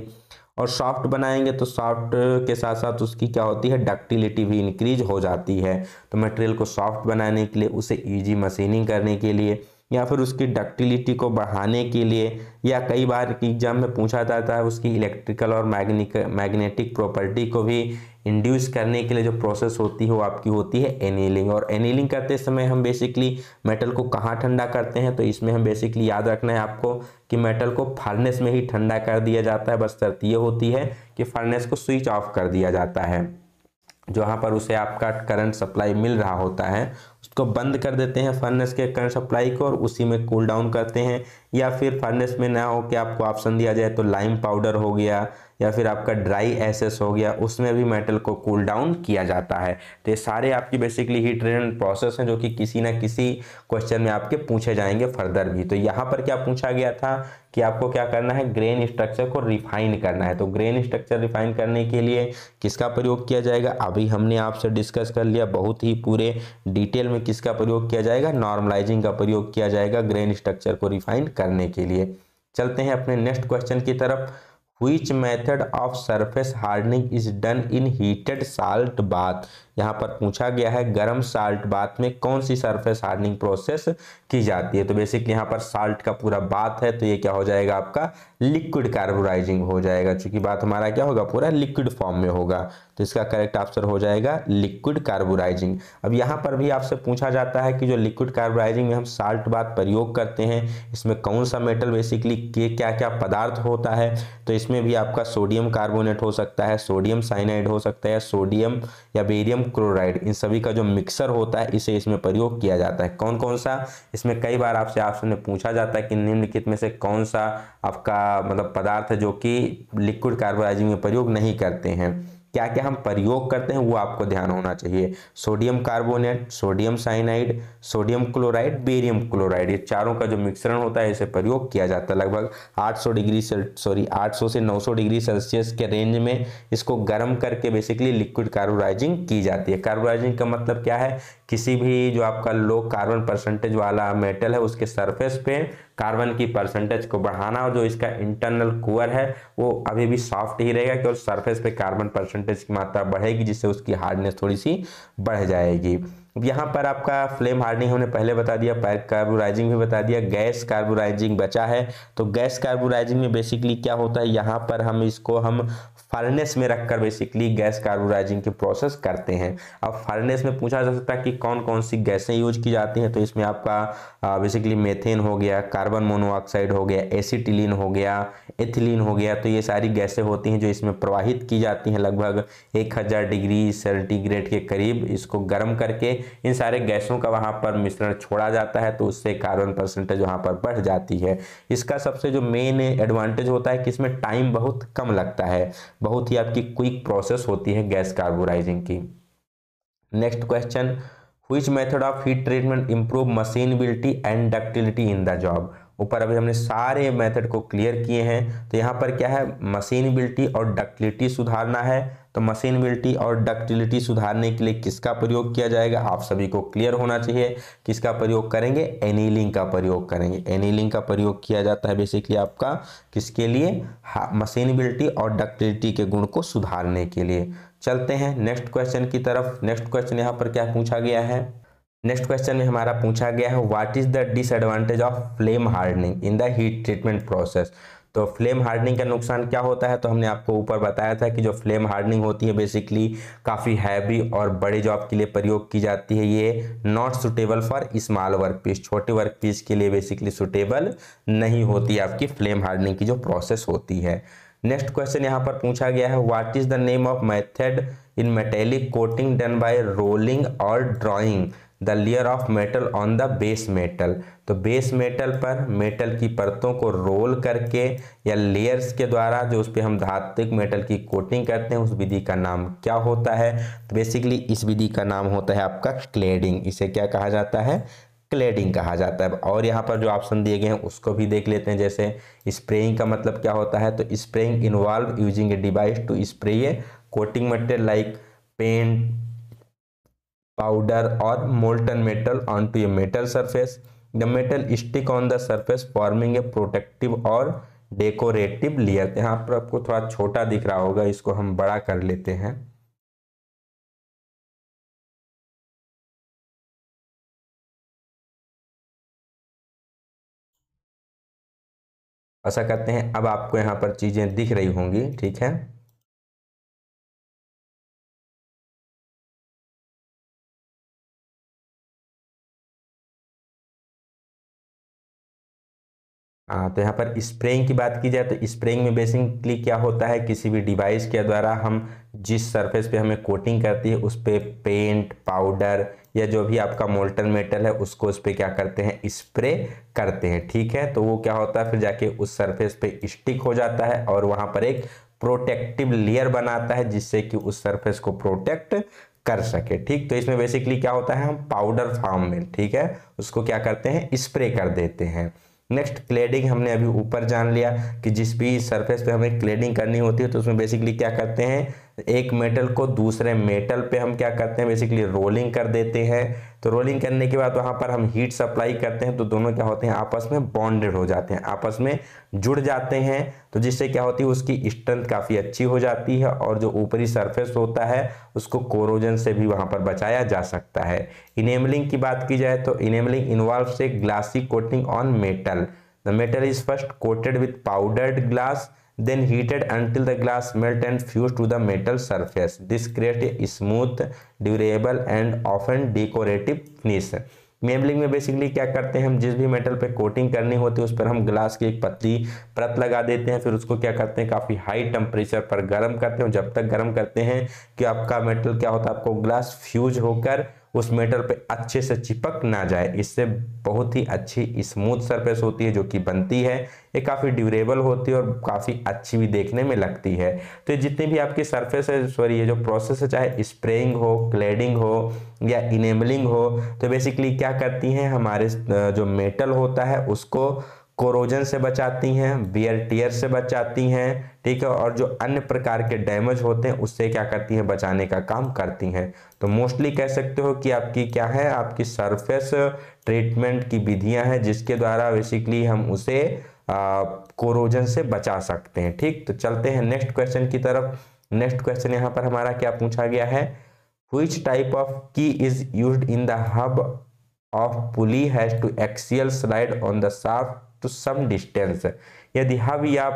और सॉफ्ट बनाएंगे तो सॉफ्ट के साथ साथ उसकी क्या होती है डक्टिलिटी भी इंक्रीज हो जाती है तो मटेरियल को सॉफ्ट बनाने के लिए उसे ईजी मशीनिंग करने के लिए या फिर उसकी डक्टिलिटी को बढ़ाने के लिए या कई बार एग्जाम में पूछा जाता है उसकी इलेक्ट्रिकल और मैग्निक मैग्नेटिक प्रॉपर्टी को भी इंड्यूस करने के लिए जो प्रोसेस होती है हो, वो आपकी होती है एनीलिंग और एनीलिंग करते समय हम बेसिकली मेटल को कहाँ ठंडा करते हैं तो इसमें हम बेसिकली याद रखना है आपको कि मेटल को फर्नेस में ही ठंडा कर दिया जाता है बस शर्त ये होती है कि फर्नेस को स्विच ऑफ कर दिया जाता है जहाँ पर उसे आपका करंट सप्लाई मिल रहा होता है उसको बंद कर देते हैं फर्नेस के करंट सप्लाई को और उसी में कूल डाउन करते हैं या फिर फर्नेस में ना हो कि आपको ऑप्शन दिया जाए तो लाइम पाउडर हो गया या फिर आपका ड्राई एसेस हो गया उसमें भी मेटल को कूल डाउन किया जाता है तो ये सारे आपकी बेसिकली हीट ट्रेन प्रोसेस हैं जो कि किसी ना किसी क्वेश्चन में आपके पूछे जाएंगे फर्दर भी तो यहाँ पर क्या पूछा गया था कि आपको क्या करना है ग्रेन स्ट्रक्चर को रिफाइन करना है तो ग्रेन स्ट्रक्चर रिफाइन करने के लिए किसका प्रयोग किया जाएगा अभी हमने आपसे डिस्कस कर लिया बहुत ही पूरे डिटेल में किसका प्रयोग किया जाएगा नॉर्मलाइजिंग का प्रयोग किया जाएगा ग्रेन स्ट्रक्चर को रिफाइन करने के लिए चलते हैं अपने नेक्स्ट क्वेश्चन की तरफ which method of surface hardening is done in heated salt bath यहाँ पर पूछा गया है गर्म साल्ट बात में कौन सी सरफेस हार्डनिंग प्रोसेस की जाती है तो बेसिक यहाँ पर साल्ट का पूरा बात है तो ये क्या हो जाएगा आपका लिक्विड कार्बोराइजिंग हो जाएगा चूंकि बात हमारा क्या होगा पूरा लिक्विड फॉर्म में होगा तो इसका करेक्ट आंसर हो जाएगा लिक्विड कार्बोराइजिंग अब यहाँ पर भी आपसे पूछा जाता है कि जो लिक्विड कार्बोराइजिंग में हम साल्ट बात प्रयोग करते हैं इसमें कौन सा मेटल बेसिकली के क्या क्या पदार्थ होता है तो इसमें भी आपका सोडियम कार्बोनेट हो सकता है सोडियम साइनाइड हो सकता है सोडियम या बेरियम क्लोराइड इन सभी का जो मिक्सर होता है इसे इसमें प्रयोग किया जाता है कौन कौन सा इसमें कई बार आपसे ऑप्शन पूछा जाता है कि निम्नलिखित में से कौन सा आपका मतलब पदार्थ जो कि लिक्विड कार्बोराइजिंग में प्रयोग नहीं करते हैं क्या क्या हम प्रयोग करते हैं वो आपको ध्यान होना चाहिए sodium carbonate sodium cyanide sodium chloride barium chloride ये चारों का जो मिश्रण होता है इसे प्रयोग किया जाता है लगभग 800 डिग्री सॉरी 800 से 900 डिग्री सेल्सियस के रेंज में इसको गर्म करके बेसिकली लिक्विड कार्बोराइजिंग की जाती है कार्बोराइजिंग का मतलब क्या है किसी भी जो आपका लो कार्बन परसेंटेज वाला मेटल है उसके सरफेस पे कार्बन की परसेंटेज को बढ़ाना और जो इसका इंटरनल कोर है वो अभी भी सॉफ्ट ही रहेगा क्योंकि सरफेस पे कार्बन परसेंटेज की मात्रा बढ़ेगी जिससे उसकी हार्डनेस थोड़ी सी बढ़ जाएगी यहाँ पर आपका फ्लेम हार्डनिंग हमने पहले बता दिया पैर कार्बोराइजिंग भी बता दिया गैस कार्बोराइजिंग बचा है तो गैस कार्बोराइजिंग में बेसिकली क्या होता है यहाँ पर हम इसको हम फर्नेस में रखकर बेसिकली गैस कार्बोराइजिंग के प्रोसेस करते हैं अब फर्नेस में पूछा जा सकता है कि कौन कौन सी गैसें यूज की जाती हैं तो इसमें आपका बेसिकली मेथेन हो गया कार्बन मोनोऑक्साइड हो गया एसिटिलीन हो गया एथिलीन हो गया तो ये सारी गैसें होती हैं जो इसमें प्रवाहित की जाती हैं लगभग एक हज़ार डिग्री सेंटीग्रेड के करीब इसको गर्म करके इन सारे गैसों का वहाँ पर मिश्रण छोड़ा जाता है तो उससे कार्बन परसेंटेज वहाँ पर बढ़ जाती है इसका सबसे जो मेन एडवांटेज होता है कि इसमें टाइम बहुत कम लगता है बहुत ही आपकी क्विक प्रोसेस होती है गैस कार्बोराइजिंग की next question which method of heat treatment improve machinability and ductility in the job ऊपर अभी हमने सारे मेथड को क्लियर किए हैं तो यहाँ पर क्या है मशीनबिलिटी और डक्टिलिटी सुधारना है तो मशीनबिलिटी और डक्टिलिटी सुधारने के लिए किसका प्रयोग किया जाएगा आप सभी को क्लियर होना चाहिए किसका प्रयोग करेंगे एनीलिंग का प्रयोग करेंगे एनीलिंग का प्रयोग किया जाता है बेसिकली आपका किसके लिए मशीनबिलिटी और डक्टिलिटी के गुण को सुधारने के लिए चलते हैं नेक्स्ट क्वेश्चन की तरफ नेक्स्ट क्वेश्चन यहाँ पर क्या पूछा गया है नेक्स्ट क्वेश्चन में हमारा पूछा गया है what is the disadvantage of flame hardening in the heat treatment process तो फ्लेम हार्डनिंग का नुकसान क्या होता है तो हमने आपको ऊपर बताया था कि जो फ्लेम हार्डनिंग होती है बेसिकली काफ़ी हैवी और बड़े जॉब के लिए प्रयोग की जाती है ये not suitable for small work piece छोटे वर्क पीस के लिए बेसिकली सुटेबल नहीं होती आपकी फ्लेम हार्डनिंग की जो प्रोसेस होती है नेक्स्ट क्वेश्चन यहाँ पर पूछा गया है what is the name of method in metallic coating done by rolling और drawing the layer of metal on the base metal तो बेस मेटल पर मेटल की परतों को रोल करके या लेयर्स के द्वारा जो उस पर हम धात्विक मेटल की कोटिंग करते हैं उस विधि का नाम क्या होता है तो बेसिकली इस विधि का नाम होता है आपका क्लेडिंग इसे क्या कहा जाता है क्लेडिंग कहा जाता है और यहाँ पर जो ऑप्शन दिए गए हैं उसको भी देख लेते हैं जैसे स्प्रेइंग का मतलब क्या होता है तो spraying involve using a device to spray coating material like paint powder or molten metal onto a metal surface. The metal stick on the surface forming a protective or decorative layer यहाँ पर आपको थोड़ा छोटा दिख रहा होगा इसको हम बड़ा कर लेते हैं ऐसा करते हैं अब आपको यहाँ पर चीज़ें दिख रही होंगी ठीक है आ, तो यहाँ पर स्प्रेइंग की बात की जाए तो स्प्रेइंग में बेसिकली क्या होता है किसी भी डिवाइस के द्वारा हम जिस सरफेस पे हमें कोटिंग करती है उस पर पे पेंट पाउडर या जो भी आपका मोल्टन मेटल है उसको उस पर क्या करते हैं स्प्रे करते हैं ठीक है तो वो क्या होता है फिर जाके उस सरफेस पे स्टिक हो जाता है और वहाँ पर एक प्रोटेक्टिव लेयर बनाता है जिससे कि उस सरफेस को प्रोटेक्ट कर सके ठीक तो इसमें बेसिकली क्या होता है हम पाउडर फॉर्म में ठीक है उसको क्या करते हैं स्प्रे कर देते हैं नेक्स्ट क्लेडिंग हमने अभी ऊपर जान लिया कि जिस भी सरफेस पे हमें क्लेडिंग करनी होती है तो उसमें बेसिकली क्या करते हैं एक मेटल को दूसरे मेटल पे हम क्या करते हैं बेसिकली रोलिंग कर देते हैं तो रोलिंग करने के बाद वहाँ पर हम हीट सप्लाई करते हैं तो दोनों क्या होते हैं आपस में बॉन्डेड हो जाते हैं आपस में जुड़ जाते हैं तो जिससे क्या होती है उसकी स्ट्रेंथ काफ़ी अच्छी हो जाती है और जो ऊपरी सरफेस होता है उसको कोरोजन से भी वहाँ पर बचाया जा सकता है इनेमलिंग की बात की जाए तो इनेमलिंग इन्वॉल्व से glassy coating on metal the metal is first coated with powdered glass then heated until the glass melt and fuse to the metal surface this create a smooth durable and often decorative finish मेबलिंग में बेसिकली क्या करते हैं हम जिस भी मेटल पे कोटिंग करनी होती है उस पर हम ग्लास की एक पतली परत लगा देते हैं फिर उसको क्या करते हैं काफ़ी हाई टेम्परेचर पर गर्म करते हैं जब तक गर्म करते हैं कि आपका मेटल क्या होता है आपको ग्लास फ्यूज होकर उस मेटल पे अच्छे से चिपक ना जाए इससे बहुत ही अच्छी स्मूथ सरफेस होती है जो कि बनती है ये काफ़ी ड्यूरेबल होती है और काफ़ी अच्छी भी देखने में लगती है तो जितनी भी आपकी सरफेस है सॉरी ये जो प्रोसेस है चाहे स्प्रेइंग हो क्लेडिंग हो या इनेबलिंग हो तो बेसिकली क्या करती हैं हमारे जो मेटल होता है उसको कोरोजन से बचाती हैं वियर टीयर से बचाती हैं ठीक है और जो अन्य प्रकार के डैमेज होते हैं उससे क्या करती हैं बचाने का काम करती हैं तो मोस्टली कह सकते हो कि आपकी क्या है आपकी सरफेस ट्रीटमेंट की विधियां हैं जिसके द्वारा बेसिकली हम उसे कोरोजन से बचा सकते हैं ठीक तो चलते हैं नेक्स्ट क्वेश्चन की तरफ नेक्स्ट क्वेश्चन यहाँ पर हमारा क्या पूछा गया है which type of key is use in the hub of pulley has to axial slide on the shaft to some distance यदि हब या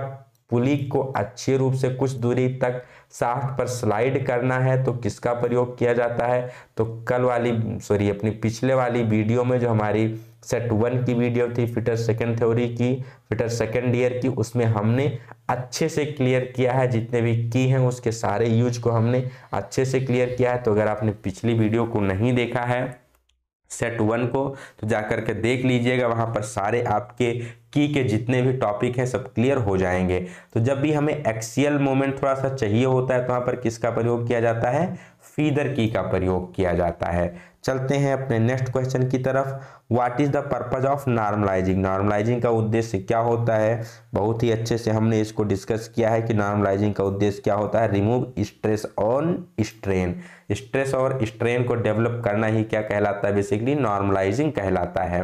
पुली को अच्छे रूप से कुछ दूरी तक साफ्ट पर स्लाइड करना है तो किसका प्रयोग किया जाता है तो कल वाली सॉरी अपनी पिछले वाली वीडियो में जो हमारी सेट वन की वीडियो थी फिटर सेकेंड थ्योरी की फिटर सेकेंड ईयर की उसमें हमने अच्छे से क्लियर किया है जितने भी की हैं उसके सारे यूज को हमने अच्छे से क्लियर किया है तो अगर आपने पिछली वीडियो को नहीं देखा है सेट वन को तो जा करके के देख लीजिएगा वहाँ पर सारे आपके की के जितने भी टॉपिक हैं सब क्लियर हो जाएंगे तो जब भी हमें एक्सियल मोमेंट थोड़ा सा चाहिए होता है तो वहाँ पर किसका प्रयोग किया जाता है फीदर की का प्रयोग किया जाता है चलते हैं अपने नेक्स्ट क्वेश्चन की तरफ what is the purpose of normalizing normalizing का उद्देश्य क्या होता है बहुत ही अच्छे से हमने इसको डिस्कस किया है कि नॉर्मलाइजिंग का उद्देश्य क्या होता है remove stress on strain stress और स्ट्रेन को डेवलप करना ही क्या कहलाता है बेसिकली नॉर्मलाइजिंग कहलाता है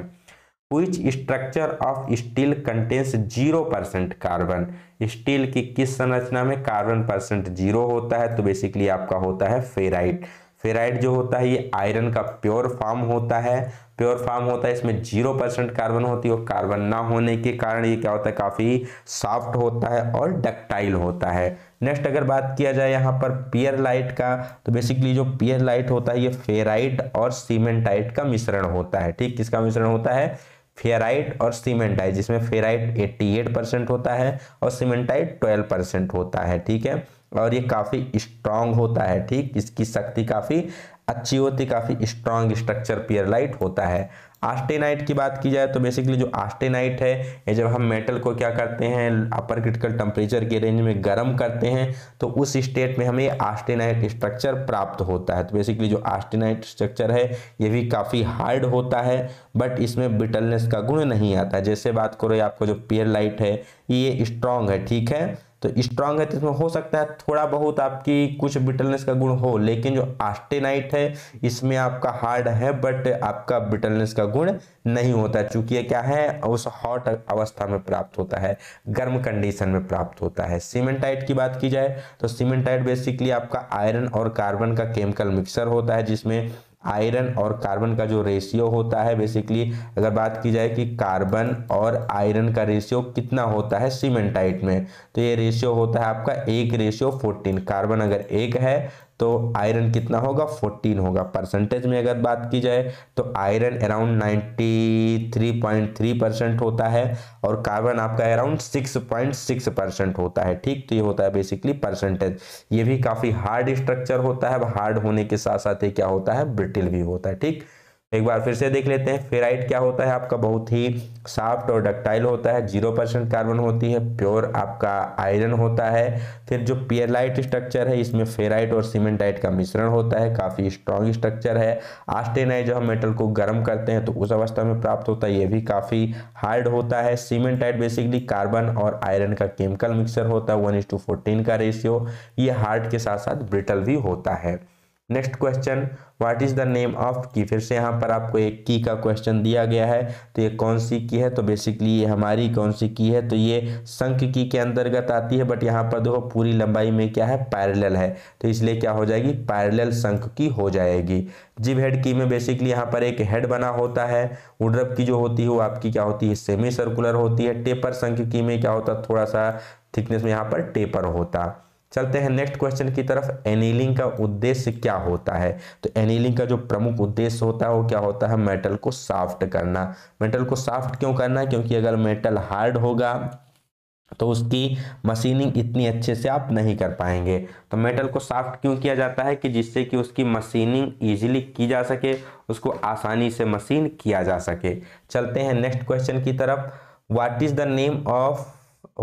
which structure of steel contains zero percent carbon steel की किस संरचना में कार्बन परसेंट जीरो होता है तो बेसिकली आपका होता है फेराइट फेराइट जो होता है ये आयरन का प्योर फॉर्म होता है प्योर फॉर्म होता है इसमें जीरो परसेंट कार्बन होती है और कार्बन ना होने के कारण ये क्या होता है काफ़ी सॉफ्ट होता है और डक्टाइल होता है नेक्स्ट अगर बात किया जाए यहाँ पर पियर लाइट का तो बेसिकली जो पियर लाइट होता है ये फेराइट और सीमेंटाइट का मिश्रण होता है ठीक किसका मिश्रण होता है फेराइट और सीमेंटाइट जिसमें फेराइट 88 परसेंट होता है और सीमेंटाइट 12 परसेंट होता है ठीक है और ये काफ़ी स्ट्रांग होता है ठीक इसकी शक्ति काफ़ी अच्छी होती काफ़ी स्ट्रांग स्ट्रक्चर पियर लाइट होता है आस्टेनाइट की बात की जाए तो बेसिकली जो आस्टेनाइट है ये जब हम मेटल को क्या करते हैं अपर क्रिटिकल टेम्परेचर के रेंज में गर्म करते हैं तो उस स्टेट में हमें आस्टेनाइट स्ट्रक्चर प्राप्त होता है तो बेसिकली जो आस्टेनाइट स्ट्रक्चर है ये भी काफ़ी हार्ड होता है बट इसमें बिटलनेस का गुण नहीं आता जैसे बात करो आपको जो पेयर लाइट है ये स्ट्रांग है ठीक है तो स्ट्रांग है तो इसमें हो सकता है थोड़ा बहुत आपकी कुछ ब्रिटलनेस का गुण हो लेकिन जो आस्टेनाइट है इसमें आपका हार्ड है बट आपका ब्रिटलनेस का गुण नहीं होता चूंकि ये क्या है उस हॉट अवस्था में प्राप्त होता है गर्म कंडीशन में प्राप्त होता है सीमेंटाइट की बात की जाए तो सीमेंटाइट बेसिकली आपका आयरन और कार्बन का केमिकल मिक्सर होता है जिसमें आयरन और कार्बन का जो रेशियो होता है बेसिकली अगर बात की जाए कि कार्बन और आयरन का रेशियो कितना होता है सीमेंटाइट में तो ये रेशियो होता है आपका एक रेशियो फोर्टीन कार्बन अगर एक है तो आयरन कितना होगा 14 होगा परसेंटेज में अगर बात की जाए तो आयरन अराउंड 93.3 परसेंट होता है और कार्बन आपका अराउंड 6.6 परसेंट होता है ठीक तो ये होता है बेसिकली परसेंटेज ये भी काफ़ी हार्ड स्ट्रक्चर होता है हार्ड होने के साथ साथ ये क्या होता है ब्रिटिल भी होता है ठीक एक बार फिर से देख लेते हैं फेराइट क्या होता है आपका बहुत ही साफ्ट और डक्टाइल होता है जीरो परसेंट कार्बन होती है प्योर आपका आयरन होता है फिर जो पियरलाइट स्ट्रक्चर है इसमें फेराइट और सीमेंटाइट का मिश्रण होता है काफ़ी स्ट्रॉन्ग स्ट्रक्चर है आस्टेनाइट जो हम मेटल को गर्म करते हैं तो उस अवस्था में प्राप्त होता है ये भी काफ़ी हार्ड होता है सीमेंटाइट बेसिकली कार्बन और आयरन का केमिकल मिक्सर होता है वन फोर्टीन का रेशियो ये हार्ड के साथ साथ ब्रिटल भी होता है next question what is the name of की फिर से यहाँ पर आपको एक की का क्वेश्चन दिया गया है तो ये कौन सी की है तो बेसिकली ये हमारी कौन सी की है तो ये संख की के अंतर्गत आती है बट यहाँ पर देखो पूरी लंबाई में क्या है पैरेलल है तो इसलिए क्या हो जाएगी पैरेलल संख की हो जाएगी जिब हेड की में बेसिकली यहाँ पर एक हेड बना होता है उड्रप की जो होती है वो आपकी क्या होती है सेमी सर्कुलर होती है टेपर संख की में क्या होता है थोड़ा सा थिकनेस में यहाँ पर टेपर होता है चलते हैं नेक्स्ट क्वेश्चन की तरफ एनीलिंग का उद्देश्य क्या होता है तो एनीलिंग का जो प्रमुख उद्देश्य होता है वो क्या होता है मेटल को सॉफ्ट करना मेटल को सॉफ्ट क्यों करना क्योंकि अगर मेटल हार्ड होगा तो उसकी मशीनिंग इतनी अच्छे से आप नहीं कर पाएंगे तो मेटल को सॉफ्ट क्यों किया जाता है कि जिससे कि उसकी मशीनिंग इजीली की जा सके उसको आसानी से मशीन किया जा सके चलते हैं नेक्स्ट क्वेश्चन की तरफ what is the name of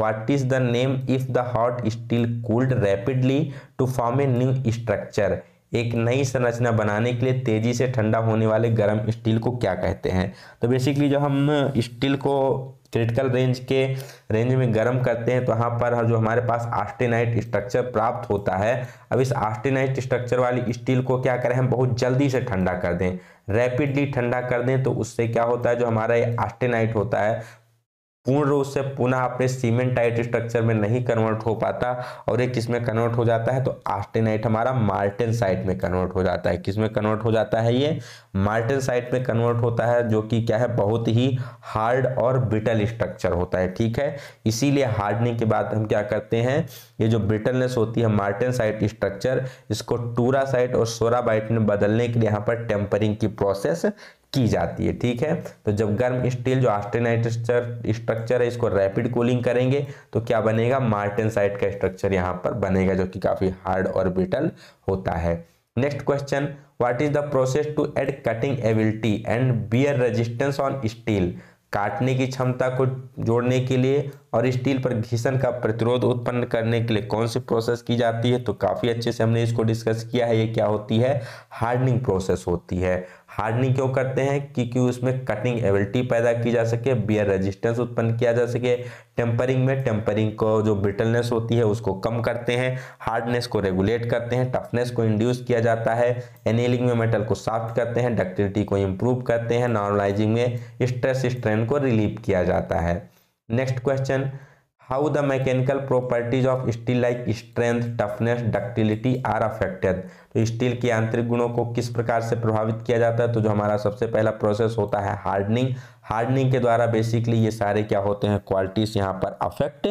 what is the name if the hot steel cooled rapidly to form a new structure एक नई संरचना बनाने के लिए तेजी से ठंडा होने वाले गर्म स्टील को क्या कहते हैं तो बेसिकली जो हम स्टील को क्रिटिकल रेंज के रेंज में गर्म करते हैं तो वहाँ पर जो हमारे पास आस्टेनाइट स्ट्रक्चर प्राप्त होता है अब इस आस्टेनाइट स्ट्रक्चर वाली स्टील को क्या करें हम बहुत जल्दी से ठंडा कर दें रैपिडली ठंडा कर दें तो उससे क्या होता है जो हमारा ये आस्टेनाइट होता है पूर्ण रूप से पुनः अपने सीमेंटाइट स्ट्रक्चर में नहीं कन्वर्ट हो पाता और ये किस में कन्वर्ट हो जाता है तो आस्टेनाइट हमारा मार्टेन साइट में कन्वर्ट हो जाता है किस में कन्वर्ट हो जाता है ये मार्टेन साइट में कन्वर्ट होता है जो कि क्या है बहुत ही हार्ड और ब्रिटल स्ट्रक्चर होता है ठीक है इसीलिए हार्डनिंग के बाद हम क्या करते हैं ये जो ब्रिटलनेस होती है मार्टेन साइट स्ट्रक्चर इसको टूरा साइट और सोरा बाइट में बदलने के लिए यहाँ पर टेम्परिंग की प्रोसेस की जाती है ठीक है तो जब गर्म स्टील जो आस्टेनाइट स्ट्रक्चर है इसको रैपिड कूलिंग करेंगे तो क्या बनेगा मार्टेनसाइट का स्ट्रक्चर यहाँ पर बनेगा जो कि काफ़ी हार्ड ऑर्बिटल होता है next question what is the process to add cutting ability and wear resistance on steel काटने की क्षमता को जोड़ने के लिए और स्टील पर घिसन का प्रतिरोध उत्पन्न करने के लिए कौन सी प्रोसेस की जाती है तो काफ़ी अच्छे से हमने इसको डिस्कस किया है ये क्या होती है हार्डनिंग प्रोसेस होती है हार्डनिंग क्यों करते हैं क्योंकि उसमें कटिंग एबिलिटी पैदा की जा सके बियर रेजिस्टेंस उत्पन्न किया जा सके टेम्परिंग में टेम्परिंग को जो ब्रिटलनेस होती है उसको कम करते हैं हार्डनेस को रेगुलेट करते हैं टफनेस को इंड्यूस किया जाता है एनेलिंग में मेटल को साफ्ट करते हैं डक्टिलिटी को इम्प्रूव करते हैं नॉर्मलाइजिंग में स्ट्रेस स्ट्रेन को रिलीव किया जाता है next question how the mechanical properties of steel like strength toughness ductility are affected तो स्टील के आंतरिक गुणों को किस प्रकार से प्रभावित किया जाता है तो जो हमारा सबसे पहला प्रोसेस होता है हार्डनिंग हार्डनिंग के द्वारा बेसिकली ये सारे क्या होते हैं क्वालिटीज यहाँ पर अफेक्ट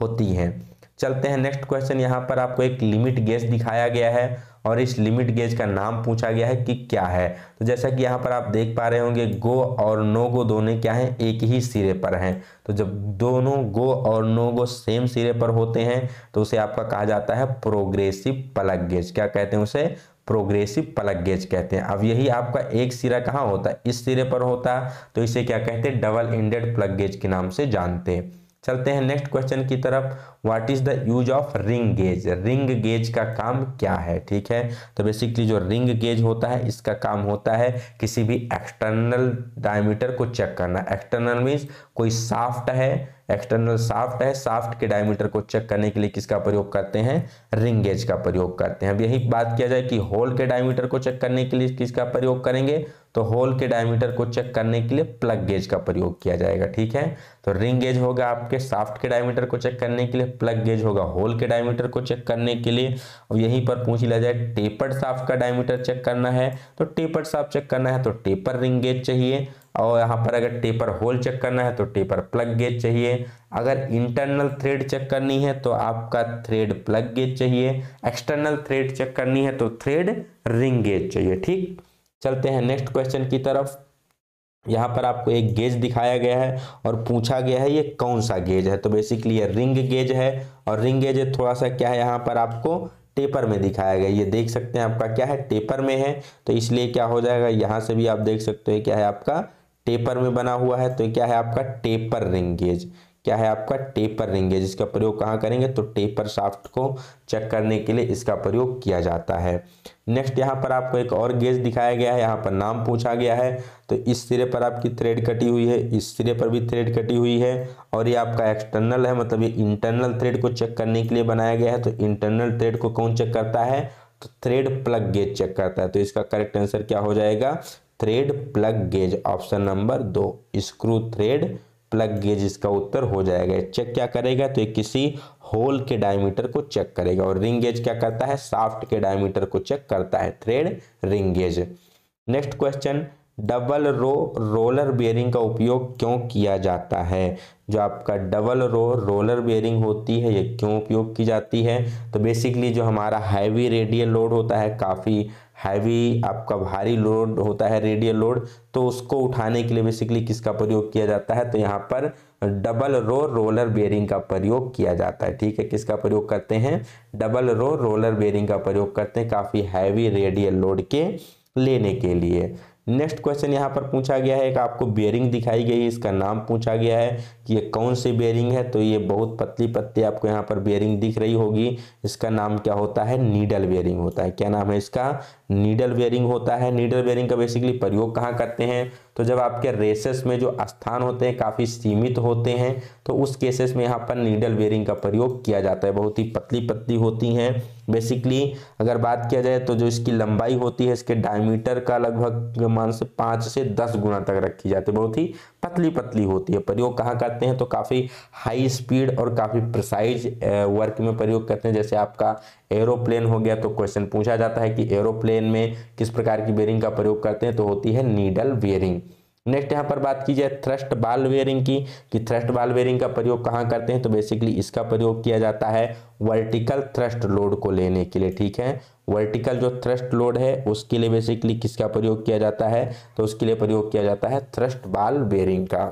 होती हैं चलते हैं नेक्स्ट क्वेश्चन यहाँ पर आपको एक लिमिट गेस दिखाया गया है और इस लिमिट गेज का नाम पूछा गया है कि क्या है तो जैसा कि यहाँ पर आप देख पा रहे होंगे गो और नो गो दोनों क्या हैं एक ही सिरे पर हैं तो जब दोनों गो और नो गो सेम सिरे पर होते हैं तो उसे आपका कहा जाता है प्रोग्रेसिव प्लग गेज क्या कहते हैं उसे प्रोग्रेसिव प्लग गेज कहते हैं अब यही आपका एक सिरा कहाँ होता है इस सिरे पर होता तो इसे क्या कहते हैं डबल इंडेड प्लग गेज के नाम से जानते हैं चलते हैं नेक्स्ट क्वेश्चन की तरफ what is the use of ring gauge ring gauge का काम क्या है ठीक है तो बेसिकली जो रिंग गेज होता है इसका काम होता है किसी भी एक्सटर्नल डायमीटर को चेक करना एक्सटर्नल मीन्स कोई साफ्ट है एक्सटर्नल साफ्ट है साफ्ट के डायमीटर को चेक करने के लिए किसका प्रयोग करते हैं रिंग गेज का प्रयोग करते हैं अब यही बात किया जाए कि होल के डायमीटर को चेक करने के लिए किसका प्रयोग करेंगे तो होल के डायमीटर को चेक करने के लिए प्लग गेज का प्रयोग किया जाएगा ठीक है तो रिंग गेज होगा आपके साफ्ट के डायमीटर को चेक करने के लिए प्लग गेज होगा होल के डायमीटर को चेक करने के लिए और यहीं पर पूछ लिया जाए टेपर साफ का डायमीटर चेक करना है तो टेपर साफ चेक करना है तो टेपर रिंग गेज चाहिए और यहाँ पर अगर टेपर होल चेक करना है तो टेपर प्लग गेज चाहिए अगर इंटरनल थ्रेड चेक करनी है तो आपका थ्रेड प्लग गेज चाहिए एक्सटर्नल थ्रेड चेक करनी है तो थ्रेड रिंग गेज चाहिए ठीक चलते हैं नेक्स्ट क्वेश्चन की तरफ यहाँ पर आपको एक गेज दिखाया गया है और पूछा गया है ये कौन सा गेज है तो बेसिकली ये रिंग गेज है और रिंग गेज थोड़ा सा क्या है यहाँ पर आपको टेपर में दिखाया गया ये देख सकते हैं आपका क्या है टेपर में है तो इसलिए क्या हो जाएगा यहाँ से भी आप देख सकते हो क्या है आपका टेपर में बना हुआ है तो क्या है आपका टेपर रिंग गेज क्या है आपका टेपर रिंग गेज इसका प्रयोग कहाँ करेंगे तो टेपर शाफ्ट को चेक करने के लिए इसका प्रयोग किया जाता है नेक्स्ट यहाँ पर आपको एक और गेज दिखाया गया है यहाँ पर नाम पूछा गया है तो इस सिरे पर आपकी थ्रेड कटी हुई है इस सिरे पर भी थ्रेड कटी हुई है और ये आपका एक्सटर्नल है मतलब ये इंटरनल थ्रेड को चेक करने के लिए बनाया गया है तो इंटरनल थ्रेड को कौन चेक करता है तो थ्रेड प्लग गेज चेक करता है तो इसका करेक्ट आंसर क्या हो जाएगा thread plug gauge option number दो स्क्रू थ्रेड प्लग गेज इसका उत्तर हो जाएगा चेक क्या करेगा तो ये किसी होल के डायमीटर को चेक करेगा और रिंग गेज क्या करता है साफ्ट के डायमीटर को चेक करता है thread ring gauge next question double row roller bearing का उपयोग क्यों किया जाता है जो आपका डबल रो रोलर बेयरिंग होती है ये क्यों उपयोग की जाती है तो बेसिकली जो हमारा हैवी रेडियल लोड होता है काफ़ी हैवी आपका भारी लोड होता है रेडियल लोड तो उसको उठाने के लिए बेसिकली किसका प्रयोग किया जाता है तो यहाँ पर डबल रो रोलर बेयरिंग का प्रयोग किया जाता है ठीक है किसका प्रयोग करते हैं डबल रो रोलर बेयरिंग का प्रयोग करते हैं काफ़ी हैवी रेडियल लोड के लेने के लिए नेक्स्ट क्वेश्चन यहाँ पर पूछा गया है कि आपको बेयरिंग दिखाई गई इसका नाम पूछा गया है कि ये कौन सी बेयरिंग है तो ये बहुत पतली पत्ती आपको यहाँ पर बेयरिंग दिख रही होगी इसका नाम क्या होता है नीडल बेयरिंग होता है क्या नाम है इसका नीडल बेयरिंग होता है नीडल बेयरिंग का बेसिकली प्रयोग कहाँ करते हैं तो जब आपके रेसेस में जो स्थान होते हैं काफ़ी सीमित होते हैं तो उस केसेस में यहाँ पर नीडल बेरिंग का प्रयोग किया जाता है बहुत ही पतली पतली होती हैं बेसिकली अगर बात किया जाए तो जो इसकी लंबाई होती है इसके डायमीटर का लगभग मान से पाँच से दस गुना तक रखी जाती है बहुत ही पतली पतली होती है प्रयोग कहाँ करते हैं तो काफ़ी हाई स्पीड और काफ़ी प्रसाइज वर्क में प्रयोग करते हैं जैसे आपका एरोप्लेन हो गया तो क्वेश्चन पूछा जाता है कि एरोप्लेन में किस प्रकार की बेरिंग का प्रयोग करते हैं तो होती है नीडल बेरिंग नेक्स्ट यहाँ पर बात की जाए थ्रस्ट बाल वेयरिंग की कि थ्रस्ट बाल वेयरिंग का प्रयोग कहाँ करते हैं तो बेसिकली इसका प्रयोग किया जाता है वर्टिकल थ्रस्ट लोड को लेने के लिए ठीक है वर्टिकल जो थ्रस्ट लोड है उसके लिए बेसिकली किसका प्रयोग किया जाता है तो उसके लिए प्रयोग किया जाता है थ्रस्ट बाल बेरिंग का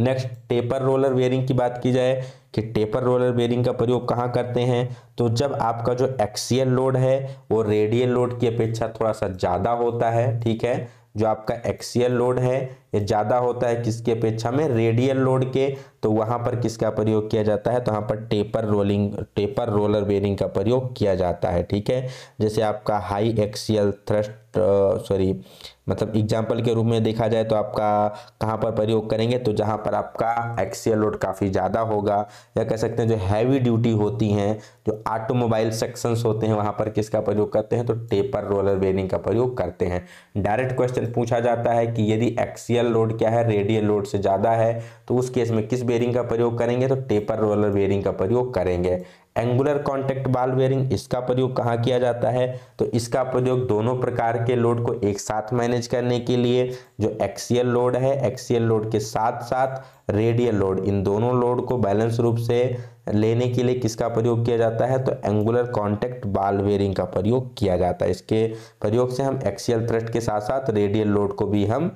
नेक्स्ट टेपर रोलर वेयरिंग की बात की जाए कि टेपर रोलर वेयरिंग का प्रयोग कहाँ करते हैं तो जब आपका जो एक्सियल लोड है वो रेडियल लोड की अपेक्षा थोड़ा सा ज़्यादा होता है ठीक है जो आपका एक्सियल लोड है ये ज़्यादा होता है किसके अपेक्षा में रेडियल लोड के तो वहाँ पर किसका प्रयोग किया जाता है तो वहां पर taper rolling taper roller bearing का प्रयोग किया जाता है ठीक है जैसे आपका हाई एक्सियल थ्रस्ट सॉरी मतलब एग्जाम्पल के रूप में देखा जाए तो आपका कहाँ पर प्रयोग करेंगे तो जहाँ पर आपका एक्सियल लोड काफ़ी ज़्यादा होगा या कह सकते हैं जो हैवी ड्यूटी होती हैं जो ऑटोमोबाइल सेक्शंस होते हैं वहाँ पर किसका प्रयोग करते हैं तो टेपर रोलर बेरिंग का प्रयोग करते हैं डायरेक्ट क्वेश्चन पूछा जाता है कि यदि एक्सियल रेडियल लोड क्या है रेडियल लोड से ज़्यादा है तो उस केस में किस बेरिंग का प्रयोग करेंगे तो टेपर रोलर बेरिंग का प्रयोग करेंगे एंगुलर कॉन्टेक्ट बाल बेरिंग इसका प्रयोग कहाँ किया जाता है तो इसका प्रयोग दोनों प्रकार के लोड को एक साथ मैनेज करने के लिए जो एक्सियल लोड है एक्सियल लोड के साथ साथ रेडियल लोड इन दोनों लोड को बैलेंस रूप से लेने के लिए किसका प्रयोग किया जाता है तो एंगुलर कॉन्टेक्ट बाल बेरिंग का प्रयोग किया जाता है इसके प्रयोग से हम एक्सियल थ्रस्ट के साथ साथ रेडियल लोड को भी हम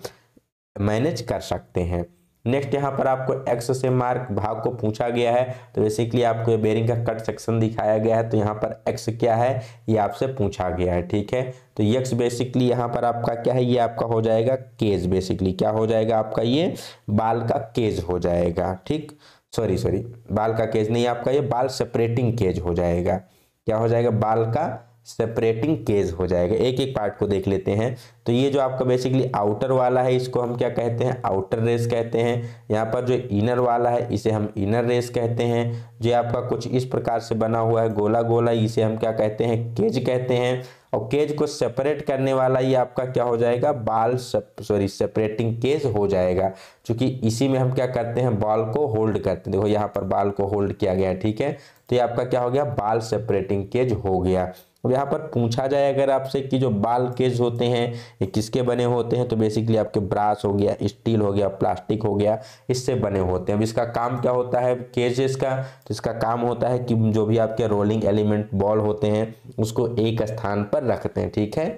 मैनेज कर सकते हैं नेक्स्ट यहाँ पर आपको एक्स से मार्क भाग को पूछा गया है तो बेसिकली आपको ये बेरिंग का कट सेक्शन दिखाया गया है तो यहाँ पर एक्स क्या है ये आपसे पूछा गया है ठीक है तो यक्स बेसिकली यहाँ पर आपका क्या है ये आपका हो जाएगा केज बेसिकली क्या हो जाएगा आपका ये बाल का केज हो जाएगा ठीक सॉरी सॉरी बाल का केज नहीं आपका ये बाल सेपरेटिंग केज हो जाएगा क्या हो जाएगा बाल का सेपरेटिंग केज हो जाएगा एक एक पार्ट को देख लेते हैं तो ये जो आपका बेसिकली आउटर वाला है इसको हम क्या कहते हैं आउटर रेस कहते हैं यहाँ पर जो इनर वाला है इसे हम इनर रेस कहते हैं जो आपका कुछ इस प्रकार से बना हुआ है गोला गोला इसे हम क्या कहते हैं केज कहते हैं और केज को सेपरेट करने वाला ये आपका क्या हो जाएगा बाल सॉरी सेपरेटिंग केज हो जाएगा क्योंकि इसी में हम क्या करते हैं बाल को होल्ड करते हैं देखो यहाँ पर बाल को होल्ड किया गया ठीक है तो ये आपका क्या हो गया बाल सेपरेटिंग केज हो गया और यहाँ पर पूछा जाए अगर आपसे कि जो बाल केज होते हैं ये किसके बने होते हैं तो बेसिकली आपके ब्रास हो गया स्टील हो गया प्लास्टिक हो गया इससे बने होते हैं अब इसका काम क्या होता है केजेस का तो इसका काम होता है कि जो भी आपके रोलिंग एलिमेंट बॉल होते हैं उसको एक स्थान पर रखते हैं ठीक है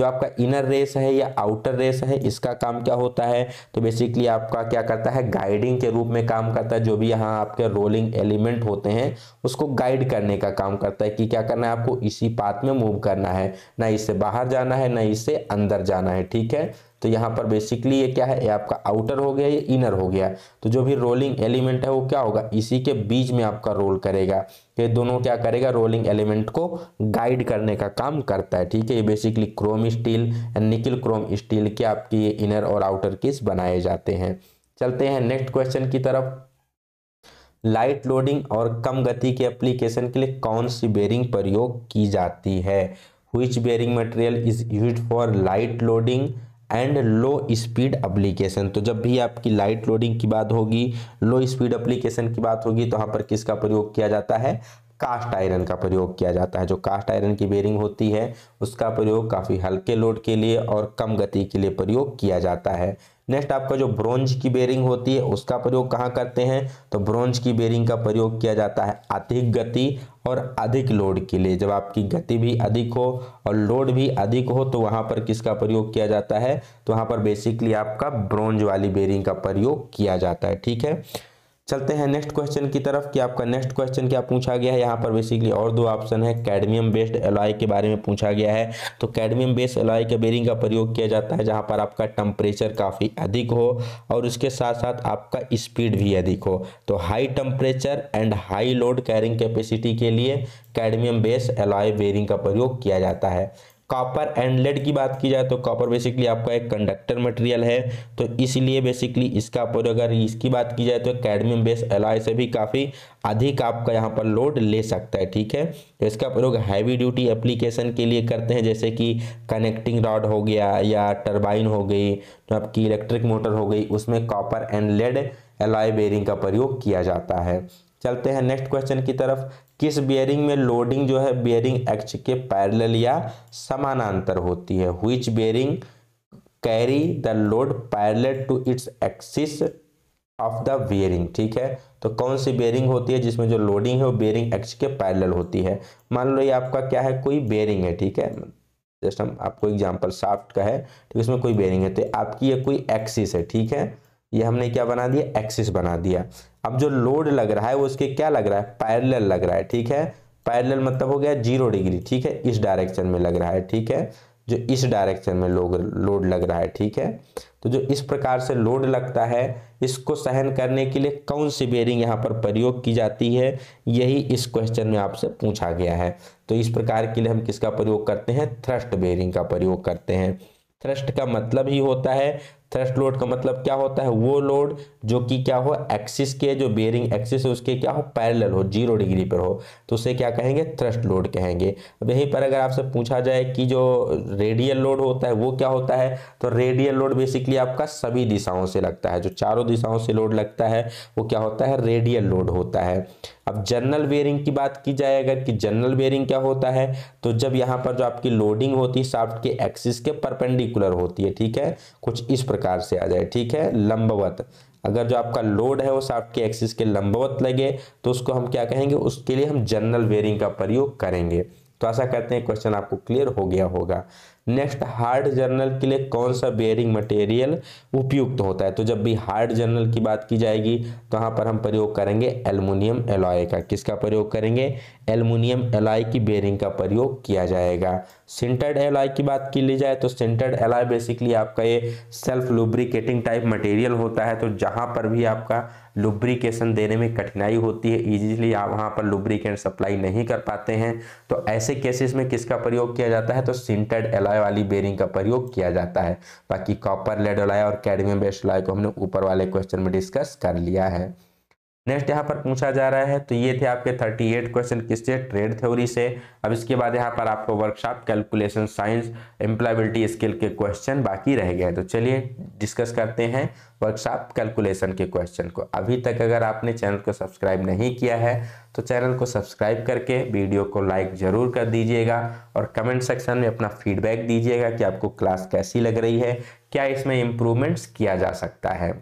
जो आपका इनर रेस है या आउटर रेस है इसका काम क्या होता है तो बेसिकली आपका क्या करता है गाइडिंग के रूप में काम करता है जो भी यहाँ आपके रोलिंग एलिमेंट होते हैं उसको गाइड करने का काम करता है कि क्या करना है आपको इसी पाथ में मूव करना है ना इससे बाहर जाना है ना इससे अंदर जाना है ठीक है तो यहाँ पर बेसिकली ये क्या है ये आपका आउटर हो गया ये इनर हो गया तो जो भी रोलिंग एलिमेंट है वो क्या होगा इसी के बीच में आपका रोल करेगा ये दोनों क्या करेगा रोलिंग एलिमेंट को गाइड करने का काम करता है ठीक है ये basically chrome steel and nickel chrome steel के आपकी ये इनर और आउटर किस बनाए जाते हैं चलते हैं नेक्स्ट क्वेश्चन की तरफ लाइट लोडिंग और कम गति के एप्लीकेशन के लिए कौन सी बेरिंग प्रयोग की जाती है which bearing material is use for light loading and low speed application तो जब भी आपकी लाइट लोडिंग की बात होगी लो स्पीड अप्लीकेशन की बात होगी तो यहाँ पर किसका प्रयोग किया जाता है कास्ट आयरन का प्रयोग किया जाता है जो कास्ट आयरन की बेरिंग होती है उसका प्रयोग काफ़ी हल्के लोड के लिए और कम गति के लिए प्रयोग किया जाता है नेक्स्ट आपका जो ब्रोंज की बेरिंग होती है उसका प्रयोग कहाँ करते हैं तो ब्रोंज की बेरिंग का प्रयोग किया जाता है अधिक गति और अधिक लोड के लिए जब आपकी गति भी अधिक हो और लोड भी अधिक हो तो वहाँ पर किसका प्रयोग किया जाता है तो वहाँ पर बेसिकली आपका ब्रोंज वाली बेरिंग का प्रयोग किया जाता है ठीक है चलते हैं नेक्स्ट क्वेश्चन की तरफ कि आपका नेक्स्ट क्वेश्चन क्या पूछा गया है यहाँ पर बेसिकली और दो ऑप्शन है कैडमियम बेस्ड एलॉय के बारे में पूछा गया है तो कैडमियम बेस्ड एलॉय के बेरिंग का प्रयोग किया जाता है जहाँ पर आपका टेम्परेचर काफ़ी अधिक हो और उसके साथ साथ आपका स्पीड भी अधिक हो तो high temperature and high load carrying capacity के लिए कैडमियम बेस्ड एलॉय बेरिंग का प्रयोग किया जाता है कॉपर एंड लेड की बात की जाए तो कॉपर बेसिकली आपका एक कंडक्टर मटेरियल है तो इसलिए बेसिकली इसका प्रयोग अगर इसकी बात की जाए तो कैडमियम बेस एलाय से भी काफ़ी अधिक आपका यहाँ पर लोड ले सकता है ठीक है तो इसका प्रयोग हैवी ड्यूटी एप्लीकेशन के लिए करते हैं जैसे कि कनेक्टिंग रॉड हो गया या टर्बाइन हो गई तो आपकी इलेक्ट्रिक मोटर हो गई उसमें copper and lead alloy bearing का प्रयोग किया जाता है चलते हैं नेक्स्ट क्वेश्चन की तरफ किस बियरिंग में लोडिंग जो है बियरिंग एक्च के पैरेलल या समानांतर होती है which bearing carry the load parallel to its axis of the bearing ठीक है तो कौन सी बेरिंग होती है जिसमें जो लोडिंग है वो बेयरिंग एक्स के पैरेलल होती है मान लो ये आपका क्या है कोई बेयरिंग है ठीक है जस्ट हम आपको एग्जांपल साफ्ट का है ठीक तो है इसमें कोई बेरिंग है तो आपकी ये कोई एक्सिस है ठीक है ये हमने क्या बना दिया एक्सिस बना दिया अब जो लोड लग रहा है वो उसके क्या लग रहा है पैरेलल लग रहा है ठीक है पैरेलल मतलब हो गया जीरो डिग्री ठीक है इस डायरेक्शन में लग रहा है ठीक है जो इस डायरेक्शन में लोग लोड लग रहा है ठीक है तो जो इस प्रकार से लोड लगता है इसको सहन करने के लिए कौन सी बेरिंग यहाँ पर प्रयोग की जाती है यही इस क्वेश्चन में आपसे पूछा गया है तो इस प्रकार के लिए हम किसका प्रयोग करते हैं थ्रस्ट बेरिंग का प्रयोग करते हैं थ्रस्ट का मतलब ही होता है थ्रस्ट लोड का मतलब क्या होता है वो लोड जो कि क्या हो एक्सिस के जो बेयरिंग एक्सिस है उसके क्या हो पैरेलल हो जीरो डिग्री पर हो तो उसे क्या कहेंगे थ्रस्ट लोड कहेंगे अब यहीं पर अगर आपसे पूछा जाए कि जो रेडियल लोड होता है वो क्या होता है तो रेडियल लोड बेसिकली आपका सभी दिशाओं से लगता है जो चारों दिशाओं से लोड लगता है वो क्या होता है रेडियल लोड होता है अब जनरल बेयरिंग की बात की जाए अगर कि जनरल बेयरिंग क्या होता है तो जब यहाँ पर जो आपकी लोडिंग होती है शाफ्ट के एक्सिस के परपेंडिकुलर होती है ठीक है कुछ इस प्रकार प्रकार से आ जाए ठीक है लंबवत अगर जो आपका लोड है वो शाफ्ट के एक्सिस के लंबवत लगे तो उसको हम क्या कहेंगे उसके लिए हम जनरल वेयरिंग का प्रयोग करेंगे तो आशा करते हैं क्वेश्चन आपको क्लियर हो गया होगा नेक्स्ट हार्ड जर्नल के लिए कौन सा बेयरिंग मटेरियल उपयुक्त होता है तो जब भी हार्ड जर्नल की बात की जाएगी तो यहाँ पर हम प्रयोग करेंगे एल्युमिनियम एलॉय का किसका प्रयोग करेंगे एलमिनियम एलाय की बेरिंग का प्रयोग किया जाएगा सिंटर्ड एलाय की बात की ली जाए तो सिंटर्ड एलाय बेसिकली आपका ये सेल्फ लुब्रिकेटिंग टाइप मटेरियल होता है तो जहाँ पर भी आपका लुब्रिकेशन देने में कठिनाई होती है इजीली आप वहाँ पर लुब्रिकेंट सप्लाई नहीं कर पाते हैं तो ऐसे केसेस में किसका प्रयोग किया जाता है तो सिंटर्ड एलाय वाली बेरिंग का प्रयोग किया जाता है बाकी कॉपर लेड एलाय और कैडमियम बेस्ट एलाय को हमने ऊपर वाले क्वेश्चन में डिस्कस कर लिया है नेक्स्ट यहाँ पर पूछा जा रहा है तो ये थे आपके 38 क्वेश्चन किससे ट्रेड थ्योरी से अब इसके बाद यहाँ पर आपको workshop calculation science employability skill के क्वेश्चन बाकी रह गए तो चलिए डिस्कस करते हैं वर्कशॉप कैलकुलेशन के क्वेश्चन को अभी तक अगर आपने चैनल को सब्सक्राइब नहीं किया है तो चैनल को सब्सक्राइब करके वीडियो को लाइक ज़रूर कर दीजिएगा और कमेंट सेक्शन में अपना फीडबैक दीजिएगा कि आपको क्लास कैसी लग रही है क्या इसमें इम्प्रूवमेंट्स किया जा सकता है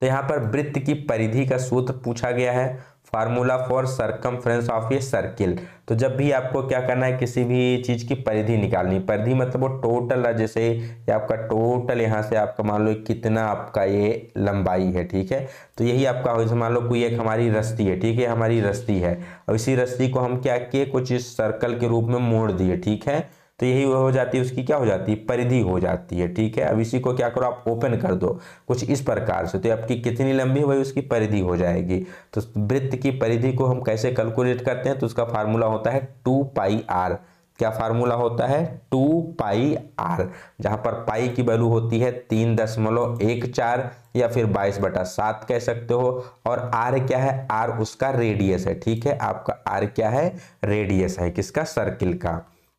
तो यहाँ पर वृत्त की परिधि का सूत्र पूछा गया है formula for circum of a circle तो जब भी आपको क्या करना है किसी भी चीज़ की परिधि निकालनी परिधि मतलब वो टोटल है जैसे ये आपका टोटल यहाँ से आपका मान लो कितना आपका ये लंबाई है ठीक है तो यही आपका जैसे मान लो कोई एक हमारी रस्ती है ठीक है हमारी रस्ती है और इसी रस्ती को हम क्या किए कुछ इस सर्कल के रूप में मोड़ दिए ठीक है तो यही हो जाती है उसकी क्या हो जाती है परिधि हो जाती है ठीक है अब इसी को क्या करो आप ओपन कर दो कुछ इस प्रकार से तो आपकी कितनी लंबी वही उसकी परिधि हो जाएगी तो वृत्त की परिधि को हम कैसे कैलकुलेट करते हैं तो उसका फार्मूला होता है टू पाई आर क्या फार्मूला होता है टू पाई आर जहां पर पाई की वैल्यू होती है तीन दशमलव एक चार या फिर बाईस बटा सात कह सकते हो और आर क्या है आर उसका रेडियस है ठीक है आपका आर क्या है रेडियस है किसका सर्किल का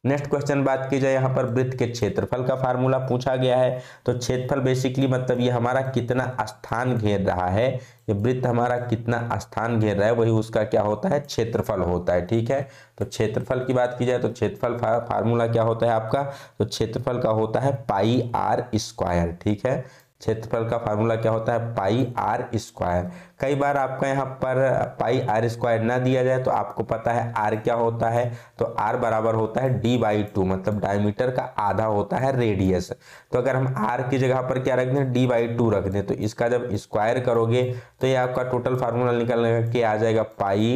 नेक्स्ट क्वेश्चन बात की जाए यहाँ पर वृत्त के क्षेत्रफल का फार्मूला पूछा गया है तो क्षेत्रफल बेसिकली मतलब ये हमारा कितना स्थान घेर रहा है ये वृत्त हमारा कितना स्थान घेर रहा है वही उसका क्या होता है क्षेत्रफल होता है ठीक है तो क्षेत्रफल की बात की जाए तो क्षेत्रफल फार्मूला क्या होता है आपका तो क्षेत्रफल का होता है पाई आर स्क्वायर ठीक है क्षेत्रफल का फार्मूला क्या होता है पाई आर स्क्वायर कई बार आपका यहाँ पर पाई आर स्क्वायर ना दिया जाए तो आपको पता है आर क्या होता है तो आर बराबर होता है डी बाई टू मतलब डायमीटर का आधा होता है रेडियस तो अगर हम आर की जगह पर क्या रख दें डी बाई टू रख दें तो इसका जब स्क्वायर करोगे तो ये आपका टोटल फार्मूला निकलने के आ जाएगा pi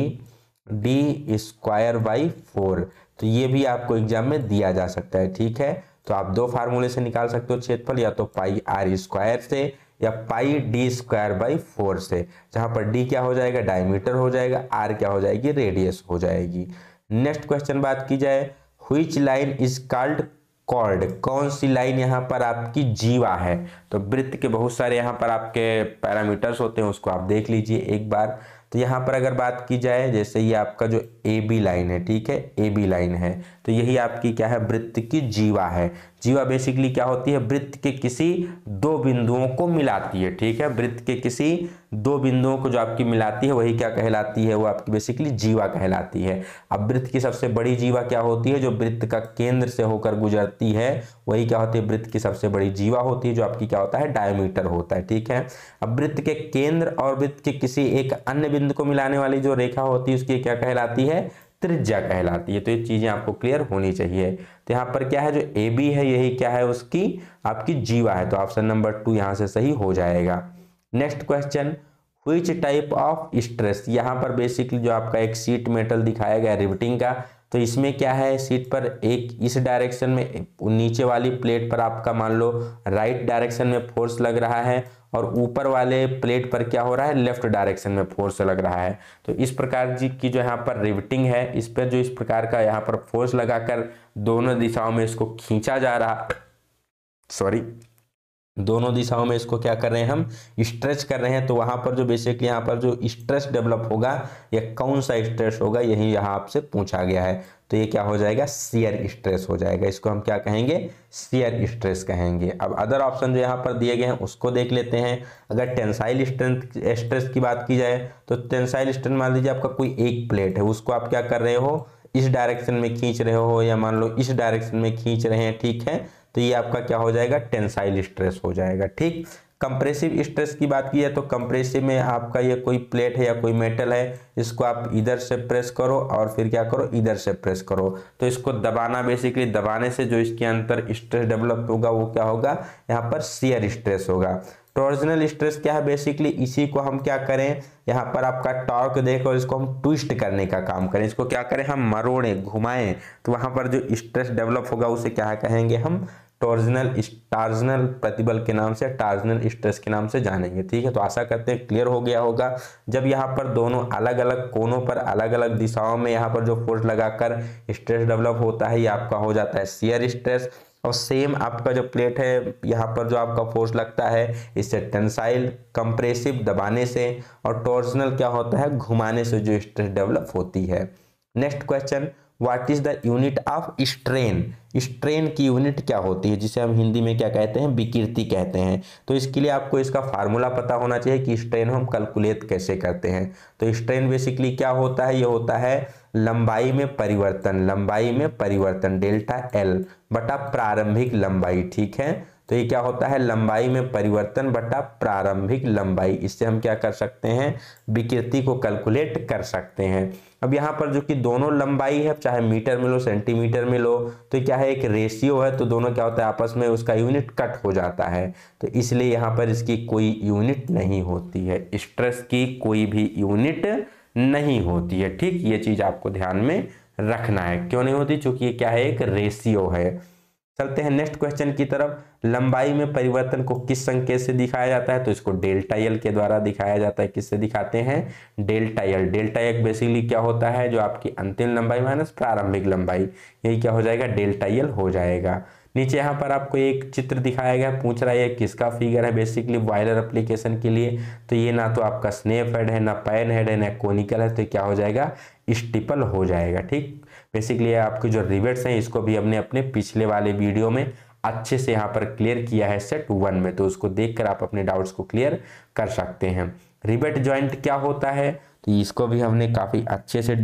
D square by four तो ये भी आपको एग्जाम में दिया जा सकता है ठीक है तो आप दो फार्मूले से निकाल सकते हो क्षेत्रफल या तो पाई आर स्क्वायर से या pi D square by four से जहां पर डी क्या हो जाएगा डायमीटर हो जाएगा आर क्या हो जाएगी रेडियस हो जाएगी नेक्स्ट क्वेश्चन बात की जाए हुई लाइन इज कॉल्ड कॉर्ड कौन सी लाइन यहाँ पर आपकी जीवा है तो वृत्त के बहुत सारे यहाँ पर आपके पैरामीटर्स होते हैं उसको आप देख लीजिए एक बार तो यहाँ पर अगर बात की जाए जैसे ये आपका जो ए बी लाइन है ठीक है ए बी लाइन है तो यही आपकी क्या है वृत्त की जीवा है जीवा बेसिकली क्या होती है वृत्त के किसी दो बिंदुओं को मिलाती है ठीक है वृत्त के किसी दो बिंदुओं को जो आपकी मिलाती है वही क्या कहलाती है वो आपकी बेसिकली जीवा कहलाती है अब वृत्त की सबसे बड़ी जीवा क्या होती है जो वृत्त का केंद्र से होकर गुजरती है वही क्या होती है वृत्त की सबसे बड़ी जीवा होती है जो आपकी क्या होता है डायमीटर होता है ठीक है अब वृत्त के केंद्र और वृत्त के किसी एक अन्य बिंदु को मिलाने वाली जो रेखा होती है उसकी क्या कहलाती है त्रिज्या कहलाती है तो ये चीज़ें आपको क्लियर होनी चाहिए तो यहाँ पर क्या है जो ए बी है यही क्या है उसकी आपकी जीवा है तो ऑप्शन नंबर टू यहाँ से सही हो जाएगा next question which type of stress यहाँ पर बेसिकली जो आपका एक सीट मेटल दिखाया गया रिवटिंग का तो इसमें क्या है सीट पर एक इस डायरेक्शन में नीचे वाली प्लेट पर आपका मान लो राइट डायरेक्शन में फोर्स लग रहा है और ऊपर वाले प्लेट पर क्या हो रहा है लेफ्ट डायरेक्शन में फोर्स लग रहा है तो इस प्रकार जी की जो यहाँ पर रिविटिंग है इस पर जो इस प्रकार का यहाँ पर फोर्स लगाकर दोनों दिशाओं में इसको खींचा जा रहा सॉरी दोनों दिशाओं में इसको क्या कर रहे हैं हम स्ट्रेच कर रहे हैं तो वहां पर जो बेसिकली यहाँ पर जो स्ट्रेस डेवलप होगा या कौन सा स्ट्रेस होगा यही यहाँ आपसे पूछा गया है तो ये क्या हो जाएगा सीयर स्ट्रेस हो जाएगा इसको हम क्या कहेंगे सीयर स्ट्रेस कहेंगे अब अदर ऑप्शन जो यहाँ पर दिए गए हैं उसको देख लेते हैं अगर टेंसाइल स्ट्रेंथ स्ट्रेस की बात की जाए तो टेंसाइल स्ट्रेंथ मान लीजिए आपका कोई एक प्लेट है उसको आप क्या कर रहे हो इस डायरेक्शन में खींच रहे हो या मान लो इस डायरेक्शन में खींच रहे हैं ठीक है तो ये आपका क्या हो जाएगा टेंसाइल स्ट्रेस हो जाएगा ठीक कंप्रेसिव स्ट्रेस की बात की जाए तो कंप्रेसिव में आपका ये कोई प्लेट है या कोई मेटल है इसको आप इधर से प्रेस करो और फिर क्या करो इधर से प्रेस करो तो इसको दबाना बेसिकली दबाने से जो इसके अंदर स्ट्रेस डेवलप होगा वो क्या होगा यहाँ पर सियर स्ट्रेस होगा टॉर्जनल तो स्ट्रेस क्या है बेसिकली इसी को हम क्या करें यहाँ पर आपका टॉर्क देखो इसको हम ट्विस्ट करने का काम करें इसको क्या करें हम मरोड़ें घुमाएं तो वहाँ पर जो स्ट्रेस डेवलप होगा उसे क्या कहेंगे हम टॉर्जनल टार्जनल प्रतिबल के नाम से टार्जनल स्ट्रेस के नाम से जानेंगे ठीक है तो आशा करते हैं क्लियर हो गया होगा जब यहाँ पर दोनों अलग अलग कोनों पर अलग अलग दिशाओं में यहाँ पर जो फोर्स लगाकर स्ट्रेस डेवलप होता है ये आपका हो जाता है शेयर स्ट्रेस और सेम आपका जो प्लेट है यहाँ पर जो आपका फोर्स लगता है इससे टेंसाइल कंप्रेसिव दबाने से और टॉर्जनल क्या होता है घुमाने से जो स्ट्रेस डेवलप होती है next question what is the unit of strain strain की यूनिट क्या होती है जिसे हम हिंदी में क्या कहते हैं विकृति कहते हैं तो इसके लिए आपको इसका फार्मूला पता होना चाहिए कि स्ट्रेन हम कैलकुलेट कैसे करते हैं तो स्ट्रेन बेसिकली क्या होता है ये होता है लंबाई में परिवर्तन लंबाई में परिवर्तन डेल्टा एल बटा प्रारंभिक लंबाई ठीक है तो ये क्या होता है लंबाई में परिवर्तन बटा प्रारंभिक लंबाई इससे हम क्या कर सकते हैं विकृति को कैलकुलेट कर सकते हैं अब यहाँ पर जो कि दोनों लंबाई है चाहे मीटर में लो सेंटीमीटर में लो तो क्या है एक रेशियो है तो दोनों क्या होता है आपस में उसका यूनिट कट हो जाता है तो इसलिए यहाँ पर इसकी कोई यूनिट नहीं होती है स्ट्रेस की कोई भी यूनिट नहीं होती है ठीक ये चीज़ आपको ध्यान में रखना है क्यों नहीं होती चूंकि ये क्या है एक रेशियो है चलते हैं नेक्स्ट क्वेश्चन की तरफ लंबाई में परिवर्तन को किस संकेत से दिखाया जाता है तो इसको डेल्टा एल के द्वारा दिखाया जाता है किससे दिखाते हैं delta L delta L basically क्या होता है जो आपकी अंतिम लंबाई माइनस प्रारंभिक लंबाई यही क्या हो जाएगा डेल्टा एल हो जाएगा नीचे यहाँ पर आपको एक चित्र दिखाया गया पूछ रहा है किसका फिगर है बेसिकली वायरल एप्लीकेशन के लिए तो ये ना तो आपका स्नेप हेड है ना पैन हेड है ना कोनिकल है तो क्या हो जाएगा स्टिपल हो जाएगा ठीक बेसिकली आपके जो रिवेट्स हैं इसको भी हमने अपने पिछले वाले वीडियो में अच्छे से यहाँ पर क्लियर किया है सेट वन में तो उसको देखकर आप अपने डाउट्स को क्लियर कर सकते हैं रिबेट ज्वाइंट क्या होता है तो इसको भी हमने काफ़ी अच्छे से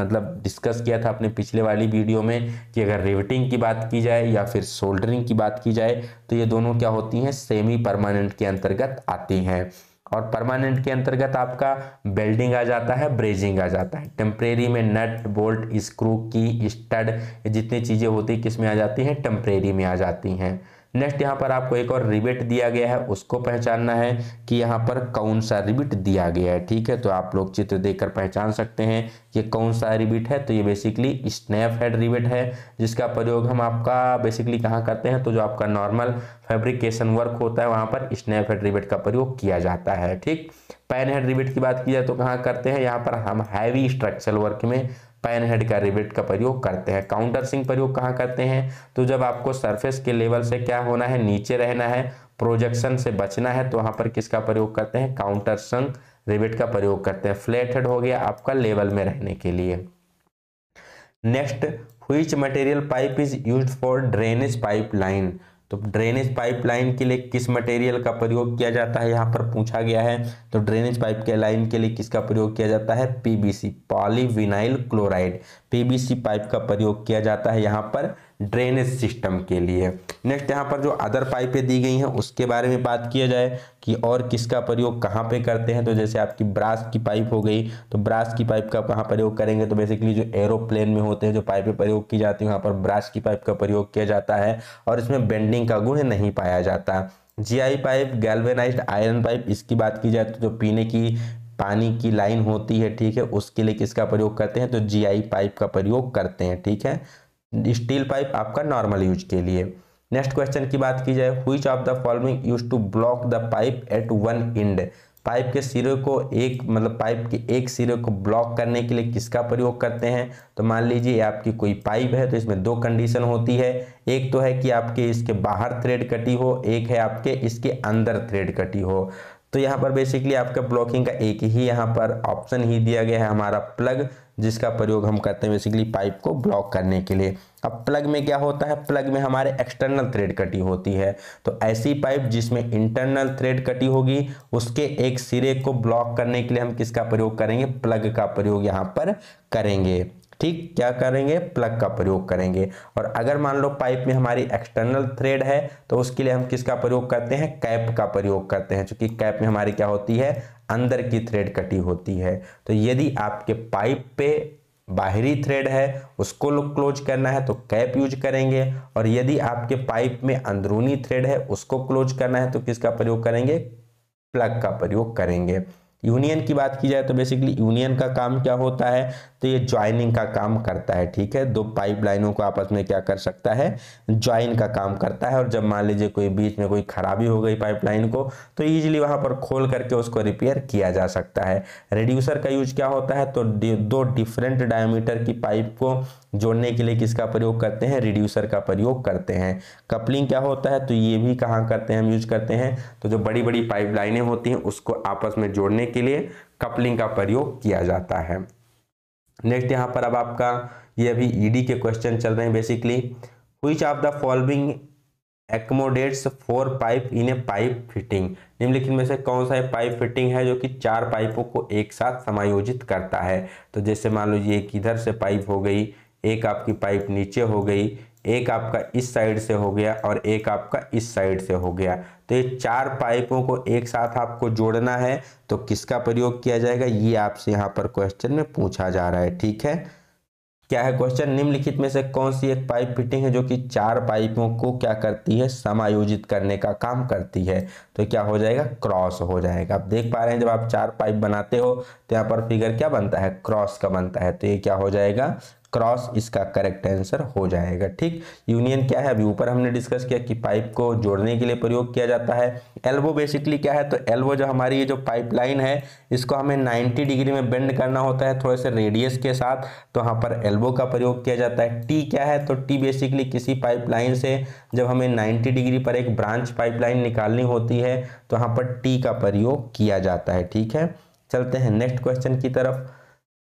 मतलब डिस्कस किया था अपने पिछले वाली वीडियो में कि अगर रिवेटिंग की बात की जाए या फिर सोल्डरिंग की बात की जाए तो ये दोनों क्या होती हैं सेमी परमानेंट के अंतर्गत आती हैं और परमानेंट के अंतर्गत आपका बेल्डिंग आ जाता है ब्रेजिंग आ जाता है टेम्परेरी में नट बोल्ट स्क्रू की स्टड जितनी चीज़ें होती किस में आ जाती हैं टेम्परेरी में आ जाती हैं नेक्स्ट यहाँ पर आपको एक और रिबेट दिया गया है उसको पहचानना है कि यहाँ पर कौन सा रिबिट दिया गया है ठीक है तो आप लोग चित्र देखकर पहचान सकते हैं कि कौन सा रिबिट है तो ये बेसिकली स्नैप हेड रिबिट है जिसका प्रयोग हम आपका बेसिकली कहाँ करते हैं तो जो आपका नॉर्मल फैब्रिकेशन वर्क होता है वहाँ पर स्नैप हेड रिबिट का प्रयोग किया जाता है ठीक पैन हेड रिबिट की बात की जाए तो कहाँ करते हैं यहाँ पर हम हैवी स्ट्रक्चर वर्क में पैन हेड का रिवेट का प्रयोग करते हैं काउंटर सिंक प्रयोग कहाँ करते हैं तो जब आपको सरफेस के लेवल से क्या होना है नीचे रहना है प्रोजेक्शन से बचना है तो वहाँ पर किसका प्रयोग करते हैं काउंटर संक रिवेट का प्रयोग करते हैं फ्लैट हेड हो गया आपका लेवल में रहने के लिए next which material pipe is use for drainage pipe line तो ड्रेनेज पाइपलाइन के लिए किस मटेरियल का प्रयोग किया जाता है यहाँ पर पूछा गया है तो ड्रेनेज पाइप के लाइन के लिए किसका प्रयोग किया जाता है PVC polyvinyl chloride PVC pipe का प्रयोग किया जाता है यहाँ पर ड्रेनेज सिस्टम के लिए नेक्स्ट यहाँ पर जो अदर पाइपें दी गई हैं उसके बारे में बात किया जाए कि और किसका प्रयोग कहाँ पे करते हैं तो जैसे आपकी ब्रास की पाइप हो गई तो ब्रास की पाइप का कहाँ प्रयोग करेंगे तो बेसिकली जो एरोप्लेन में होते हैं जो पाइपें प्रयोग की जाती हैं वहाँ पर ब्रास की पाइप का प्रयोग किया जाता है और इसमें बेंडिंग का गुण नहीं पाया जाता G pipe galvanized iron pipe इसकी बात की जाए तो जो पीने की पानी की लाइन होती है ठीक है उसके लिए किसका प्रयोग करते हैं तो जीआई पाइप का प्रयोग करते हैं ठीक है स्टील पाइप आपका नॉर्मल यूज के लिए नेक्स्ट क्वेश्चन की बात की जाए which of the following use to block the pipe at one end pipe के सिरे को एक मतलब पाइप के एक सिरे को ब्लॉक करने के लिए किसका प्रयोग करते हैं तो मान लीजिए आपकी कोई पाइप है तो इसमें दो कंडीशन होती है एक तो है कि आपके इसके बाहर थ्रेड कटी हो एक है आपके इसके अंदर थ्रेड कटी हो तो यहाँ पर बेसिकली आपका ब्लॉकिंग का एक ही यहाँ पर ऑप्शन ही दिया गया है हमारा प्लग जिसका प्रयोग हम करते हैं बेसिकली पाइप को ब्लॉक करने के लिए अब प्लग में क्या होता है प्लग में हमारे एक्सटर्नल थ्रेड कटी होती है तो ऐसी पाइप जिसमें इंटरनल थ्रेड कटी होगी उसके एक सिरे को ब्लॉक करने के लिए हम किसका प्रयोग करेंगे प्लग का प्रयोग यहाँ पर करेंगे ठीक क्या करेंगे प्लग का प्रयोग करेंगे और अगर मान लो पाइप में हमारी एक्सटर्नल थ्रेड है तो उसके लिए हम किसका प्रयोग करते हैं कैप का प्रयोग करते हैं क्योंकि कैप में हमारी क्या होती है अंदर की थ्रेड कटी होती है तो यदि आपके पाइप पे बाहरी थ्रेड है उसको क्लोज करना है तो कैप यूज करेंगे और यदि आपके पाइप में अंदरूनी थ्रेड है उसको क्लोज करना है तो किसका प्रयोग करेंगे प्लग का प्रयोग करेंगे यूनियन की बात की जाए तो बेसिकली यूनियन का काम क्या होता है तो ये ज्वाइनिंग का काम करता है ठीक है दो पाइपलाइनों को आपस में क्या कर सकता है ज्वाइन का काम करता है और जब मान लीजिए कोई बीच में कोई खराबी हो गई पाइपलाइन को तो ईजिली वहां पर खोल करके उसको रिपेयर किया जा सकता है रेड्यूसर का यूज क्या होता है तो दो डिफरेंट डायमीटर की पाइप को जोड़ने के लिए किसका प्रयोग करते हैं रिड्यूसर का प्रयोग करते हैं कपलिंग क्या होता है तो ये भी कहाँ करते हैं हम यूज करते हैं तो जो बड़ी बड़ी पाइपलाइनें होती हैं उसको आपस में जोड़ने के लिए कपलिंग का प्रयोग किया जाता है नेक्स्ट यहाँ पर अब आपका ये अभी ईडी e के क्वेश्चन चल रहे हैं basically which of the following accommodates four pipe in a pipe fitting निम्नलिखित में से कौन सा पाइप फिटिंग है जो कि चार पाइपों को एक साथ समायोजित करता है तो जैसे मान लो ये इधर से पाइप हो गई एक आपकी पाइप नीचे हो गई एक आपका इस साइड से हो गया और एक आपका इस साइड से हो गया तो ये चार पाइपों को एक साथ आपको जोड़ना है तो किसका प्रयोग किया जाएगा ये आपसे यहाँ पर क्वेश्चन में पूछा जा रहा है ठीक है क्या है क्वेश्चन निम्नलिखित में से कौन सी एक पाइप फिटिंग है जो कि चार पाइपों को क्या करती है समायोजित करने का काम करती है तो क्या हो जाएगा क्रॉस हो जाएगा आप देख पा रहे हैं जब आप चार पाइप बनाते हो तो यहाँ पर फिगर क्या बनता है क्रॉस का बनता है तो ये क्या हो जाएगा क्रॉस इसका करेक्ट आंसर हो जाएगा ठीक यूनियन क्या है अभी ऊपर हमने डिस्कस किया कि पाइप को जोड़ने के लिए प्रयोग किया जाता है एल्बो बेसिकली क्या है तो एल्बो जो हमारी ये जो पाइपलाइन है इसको हमें 90 डिग्री में बेंड करना होता है थोड़े से रेडियस के साथ तो यहाँ पर एल्बो का प्रयोग किया जाता है टी क्या है तो टी बेसिकली किसी पाइपलाइन से जब हमें नाइन्टी डिग्री पर एक ब्रांच पाइपलाइन निकालनी होती है तो यहाँ पर टी का प्रयोग किया जाता है ठीक है चलते हैं नेक्स्ट क्वेश्चन की तरफ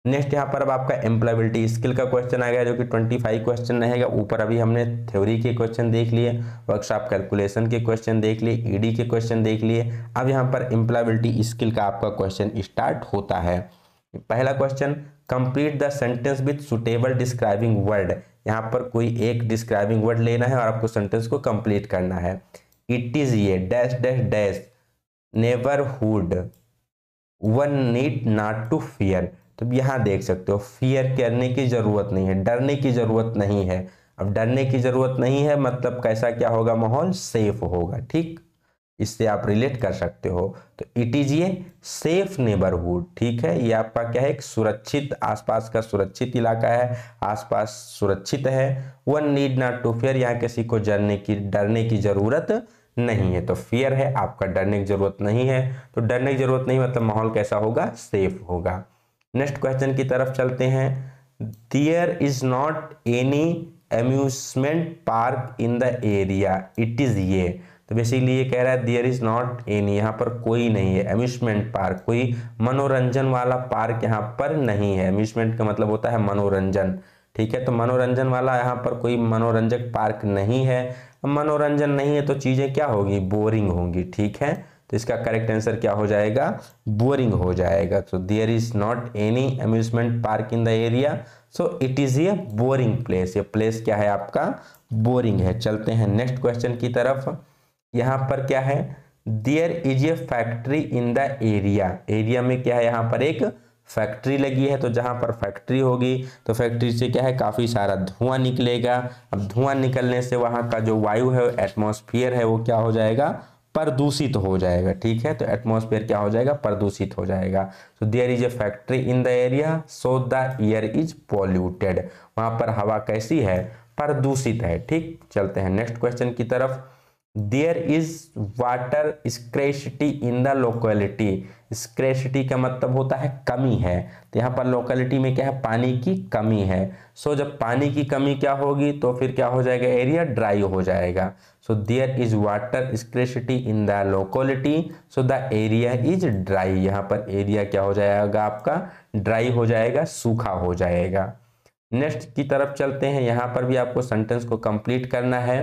नेक्स्ट यहाँ पर अब आपका एम्प्लॉयबिलिटी स्किल का क्वेश्चन आ गया जो कि 25 क्वेश्चन रहेगा ऊपर अभी हमने थ्योरी के क्वेश्चन देख लिए वर्कशॉप कैलकुलेशन के क्वेश्चन देख लिए ईडी e के क्वेश्चन देख लिए अब यहाँ पर एम्प्लॉयबिलिटी स्किल का आपका क्वेश्चन स्टार्ट होता है पहला question complete the sentence with suitable describing word यहाँ पर कोई एक डिस्क्राइबिंग वर्ड लेना है और आपको सेंटेंस को कंप्लीट करना है it is a dash dash dash neighbourhood one need not to fear तो यहाँ देख सकते हो फियर करने की ज़रूरत नहीं है डरने की ज़रूरत नहीं है अब डरने की ज़रूरत नहीं है मतलब कैसा क्या होगा माहौल सेफ होगा ठीक इससे आप रिलेट कर सकते हो तो it is a safe neighbourhood ठीक है ये आपका क्या है एक सुरक्षित आसपास का सुरक्षित इलाका है आसपास सुरक्षित है one need not to fear यहाँ किसी को जरने की डरने की ज़रूरत नहीं है तो फियर है आपका डरने की ज़रूरत नहीं है तो डरने की ज़रूरत नहीं मतलब माहौल कैसा होगा सेफ होगा नेक्स्ट क्वेश्चन की तरफ चलते हैं there is not any amusement park in the area it is ये तो बेसिकली ये कह रहा है दियर इज़ नॉट एनी यहाँ पर कोई नहीं है एम्यूजमेंट पार्क कोई मनोरंजन वाला पार्क यहाँ पर नहीं है एम्यूजमेंट का मतलब होता है मनोरंजन ठीक है तो मनोरंजन वाला यहाँ पर कोई मनोरंजक पार्क नहीं है मनोरंजन नहीं है तो चीज़ें क्या होगी बोरिंग होंगी ठीक है तो इसका करेक्ट आंसर क्या हो जाएगा बोरिंग हो जाएगा तो there is not any amusement park in the area so it is a boring place ये प्लेस क्या है आपका बोरिंग है चलते हैं नेक्स्ट क्वेश्चन की तरफ यहाँ पर क्या है there is a factory in the area area में क्या है यहाँ पर एक फैक्ट्री लगी है तो जहाँ पर फैक्ट्री होगी तो फैक्ट्री से क्या है काफ़ी सारा धुआं निकलेगा अब धुआं निकलने से वहाँ का जो वायु है एटमॉस्फेयर है वो क्या हो जाएगा प्रदूषित हो जाएगा ठीक है तो एटमोसफेयर क्या हो जाएगा प्रदूषित हो जाएगा तो there is a factory in the area so the air is polluted वहां पर हवा कैसी है प्रदूषित है ठीक चलते हैं नेक्स्ट क्वेश्चन की तरफ there is water scarcity in the locality scarcity का मतलब होता है कमी है तो यहाँ पर लोकेलिटी में क्या है पानी की कमी है सो so, जब पानी की कमी क्या होगी तो फिर क्या हो जाएगा एरिया ड्राई हो जाएगा so there is water scarcity in the locality so the area is dry यहाँ पर एरिया क्या हो जाएगा आपका ड्राई हो जाएगा सूखा हो जाएगा नेक्स्ट की तरफ चलते हैं यहाँ पर भी आपको सेंटेंस को कंप्लीट करना है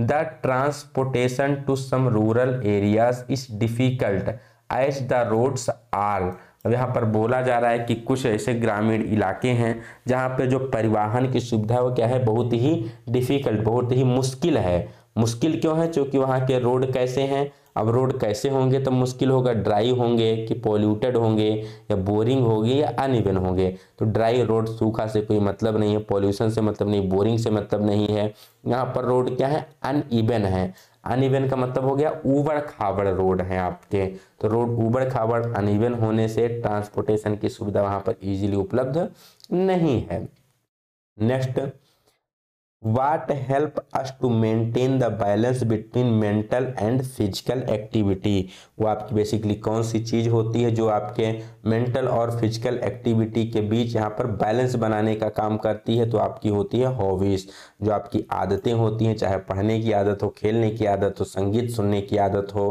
the transportation to some rural areas is difficult as the roads are अब यहाँ पर बोला जा रहा है कि कुछ ऐसे ग्रामीण इलाके हैं जहाँ पे जो परिवहन की सुविधा वो क्या है बहुत ही डिफ़िकल्ट बहुत ही मुश्किल है मुश्किल क्यों है क्योंकि वहाँ के रोड कैसे हैं अब रोड कैसे होंगे तो मुश्किल होगा ड्राई होंगे कि पॉल्यूटेड होंगे या बोरिंग होगी या अनइवन होंगे तो ड्राई रोड सूखा से कोई मतलब नहीं है पॉल्यूशन से मतलब नहीं बोरिंग से मतलब नहीं है यहाँ पर रोड क्या है अनइवन है अनइवन का मतलब हो गया उबड़ खाबड़ रोड है आपके तो रोड उबड़ खाबड़ अनइवन होने से ट्रांसपोर्टेशन की सुविधा वहाँ पर ईजिली उपलब्ध नहीं है next what help us to maintain the balance between mental and physical activity वो आपकी बेसिकली कौन सी चीज़ होती है जो आपके मेंटल और फिजिकल एक्टिविटी के बीच यहाँ पर बैलेंस बनाने का काम करती है तो आपकी होती है हॉबीज जो आपकी आदतें होती हैं चाहे पढ़ने की आदत हो खेलने की आदत हो संगीत सुनने की आदत हो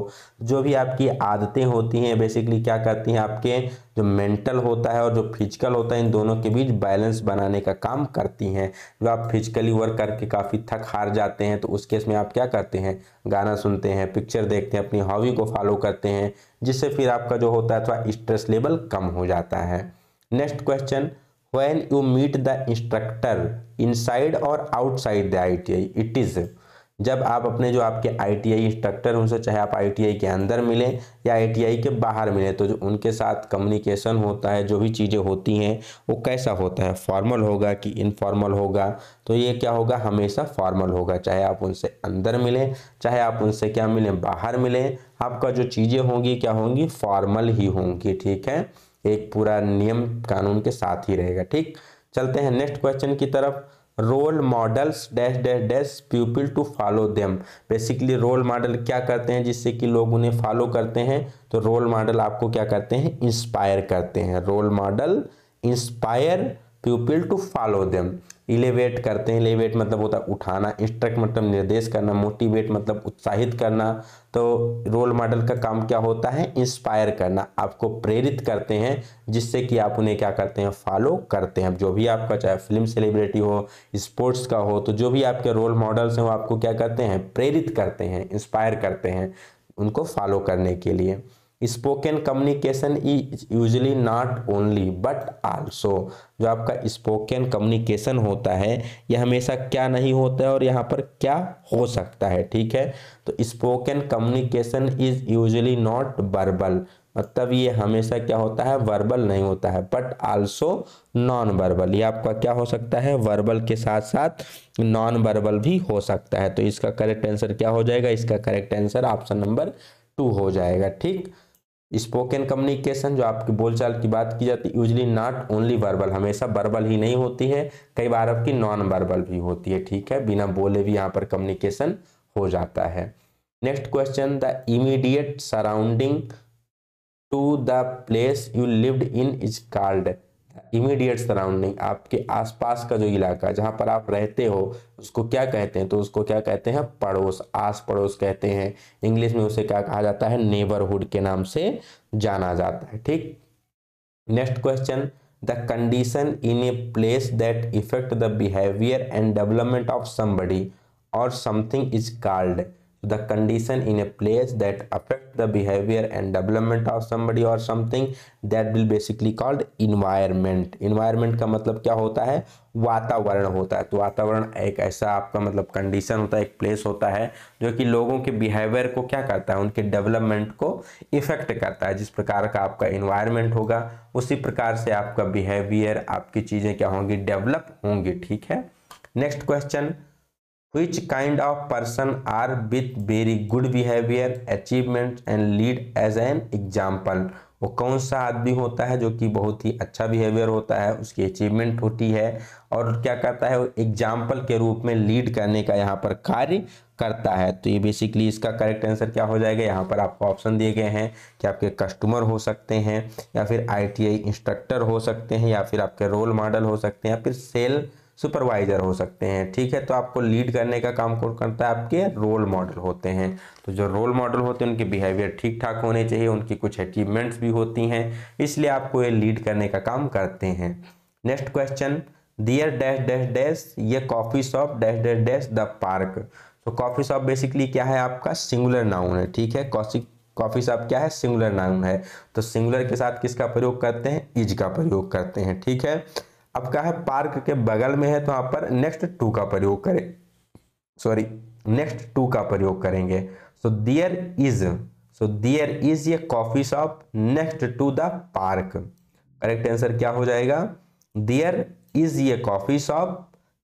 जो भी आपकी आदतें होती हैं बेसिकली क्या करती हैं आपके जो मेंटल होता है और जो फिजिकल होता है इन दोनों के बीच बैलेंस बनाने का काम करती हैं जो आप फिजिकली वर्क करके काफ़ी थक हार जाते हैं तो उस केस में आप क्या करते हैं गाना सुनते हैं पिक्चर देखते हैं अपनी हॉबी को फॉलो करते हैं जिससे फिर आपका जो होता है थोड़ा स्ट्रेस लेवल कम हो जाता है next question when you meet the instructor inside और outside the ITI it is जब आप अपने जो आपके आईटीआई इंस्ट्रक्टर उनसे चाहे आप आईटीआई के अंदर मिलें या आईटीआई के बाहर मिलें तो जो उनके साथ कम्युनिकेशन होता है जो भी चीज़ें होती हैं वो कैसा होता है फॉर्मल होगा कि इनफॉर्मल होगा तो ये क्या होगा हमेशा फॉर्मल होगा चाहे आप उनसे अंदर मिलें चाहे आप उनसे क्या मिलें बाहर मिलें आपका जो चीज़ें होंगी क्या होंगी फॉर्मल ही होंगी ठीक है एक पूरा नियम कानून के साथ ही रहेगा ठीक चलते हैं नेक्स्ट क्वेश्चन की तरफ role models dash dash dash people to follow them basically role model क्या करते हैं जिससे कि लोग उन्हें फॉलो करते हैं तो रोल मॉडल आपको क्या करते हैं इंस्पायर करते हैं role model inspire people to follow them elevate करते हैं इलेवेट मतलब होता है उठाना इंस्ट्रक्ट मतलब निर्देश करना मोटिवेट मतलब उत्साहित करना तो रोल मॉडल का काम क्या होता है इंस्पायर करना आपको प्रेरित करते हैं जिससे कि आप उन्हें क्या करते हैं फॉलो करते हैं जो भी आपका चाहे फिल्म सेलिब्रिटी हो स्पोर्ट्स का हो तो जो भी आपके रोल मॉडल्स हैं वो आपको क्या करते हैं प्रेरित करते हैं इंस्पायर करते हैं उनको फॉलो करने के लिए spoken communication is usually not only but also जो आपका स्पोकन कम्युनिकेशन होता है यह हमेशा क्या नहीं होता है और यहाँ पर क्या हो सकता है ठीक है तो spoken communication is usually not verbal मतलब ये हमेशा क्या होता है वर्बल नहीं होता है बट आल्सो नॉन वर्बल ये आपका क्या हो सकता है वर्बल के साथ साथ नॉन वर्बल भी हो सकता है तो इसका करेक्ट आंसर क्या हो जाएगा इसका correct answer option number two हो जाएगा ठीक स्पोकन कम्युनिकेशन जो आपकी बोलचाल की बात की जाती है यूजली नॉट ओनली वर्बल हमेशा वर्बल ही नहीं होती है कई बार आपकी नॉन वर्बल भी होती है ठीक है बिना बोले भी यहाँ पर कम्युनिकेशन हो जाता है next question the immediate surrounding to the place you lived in is called immediate surrounding आपके आसपास का जो इलाका जहाँ पर आप रहते हो उसको क्या कहते हैं तो उसको क्या कहते हैं पड़ोस आस पड़ोस कहते हैं इंग्लिश में उसे क्या कहा जाता है नेबरहुड के नाम से जाना जाता है ठीक next question the condition in a place that effect the behaviour and development of somebody और something is called the condition in a place that affect the behavior and development of somebody or something that will basically called environment environment का मतलब क्या होता है वातावरण होता है तो वातावरण एक ऐसा आपका मतलब कंडीशन होता है एक प्लेस होता है जो कि लोगों के बिहेवियर को क्या करता है उनके डेवलपमेंट को इफेक्ट करता है जिस प्रकार का आपका इन्वायरमेंट होगा उसी प्रकार से आपका बिहेवियर आपकी चीज़ें क्या होंगी डेवलप होंगी ठीक है next question which kind of person are with very good behavior achievement and lead as an example वो कौन सा आदमी होता है जो कि बहुत ही अच्छा बिहेवियर होता है उसकी अचीवमेंट होती है और क्या करता है वो एग्जाम्पल के रूप में लीड करने का यहाँ पर कार्य करता है तो ये बेसिकली इसका करेक्ट आंसर क्या हो जाएगा यहाँ पर आपको ऑप्शन दिए गए हैं कि आपके कस्टमर हो सकते हैं या फिर आईटीआई इंस्ट्रक्टर हो सकते हैं या फिर आपके रोल मॉडल हो सकते हैं या फिर सेल सुपरवाइजर हो सकते हैं ठीक है तो आपको लीड करने का काम कौन करता है आपके रोल मॉडल होते हैं तो जो रोल मॉडल होते हैं उनके बिहेवियर ठीक ठाक होने चाहिए उनकी कुछ अचीवमेंट्स भी होती हैं इसलिए आपको ये लीड करने का काम करते हैं next question there dash dash dash ये coffee shop dash dash dash the park तो कॉफ़ी शॉप बेसिकली क्या है आपका सिंगुलर नाउन है ठीक है कॉफी कॉफ़ी शॉप क्या है सिंगुलर नाउन है तो सिंगुलर के साथ किसका प्रयोग करते हैं इज का प्रयोग करते हैं ठीक है आपका है पार्क के बगल में है तो यहाँ पर नेक्स्ट टू का प्रयोग करें सॉरी नेक्स्ट टू का प्रयोग करेंगे so there is so there is ये coffee shop next to the park correct answer क्या हो जाएगा दियर इज ये coffee shop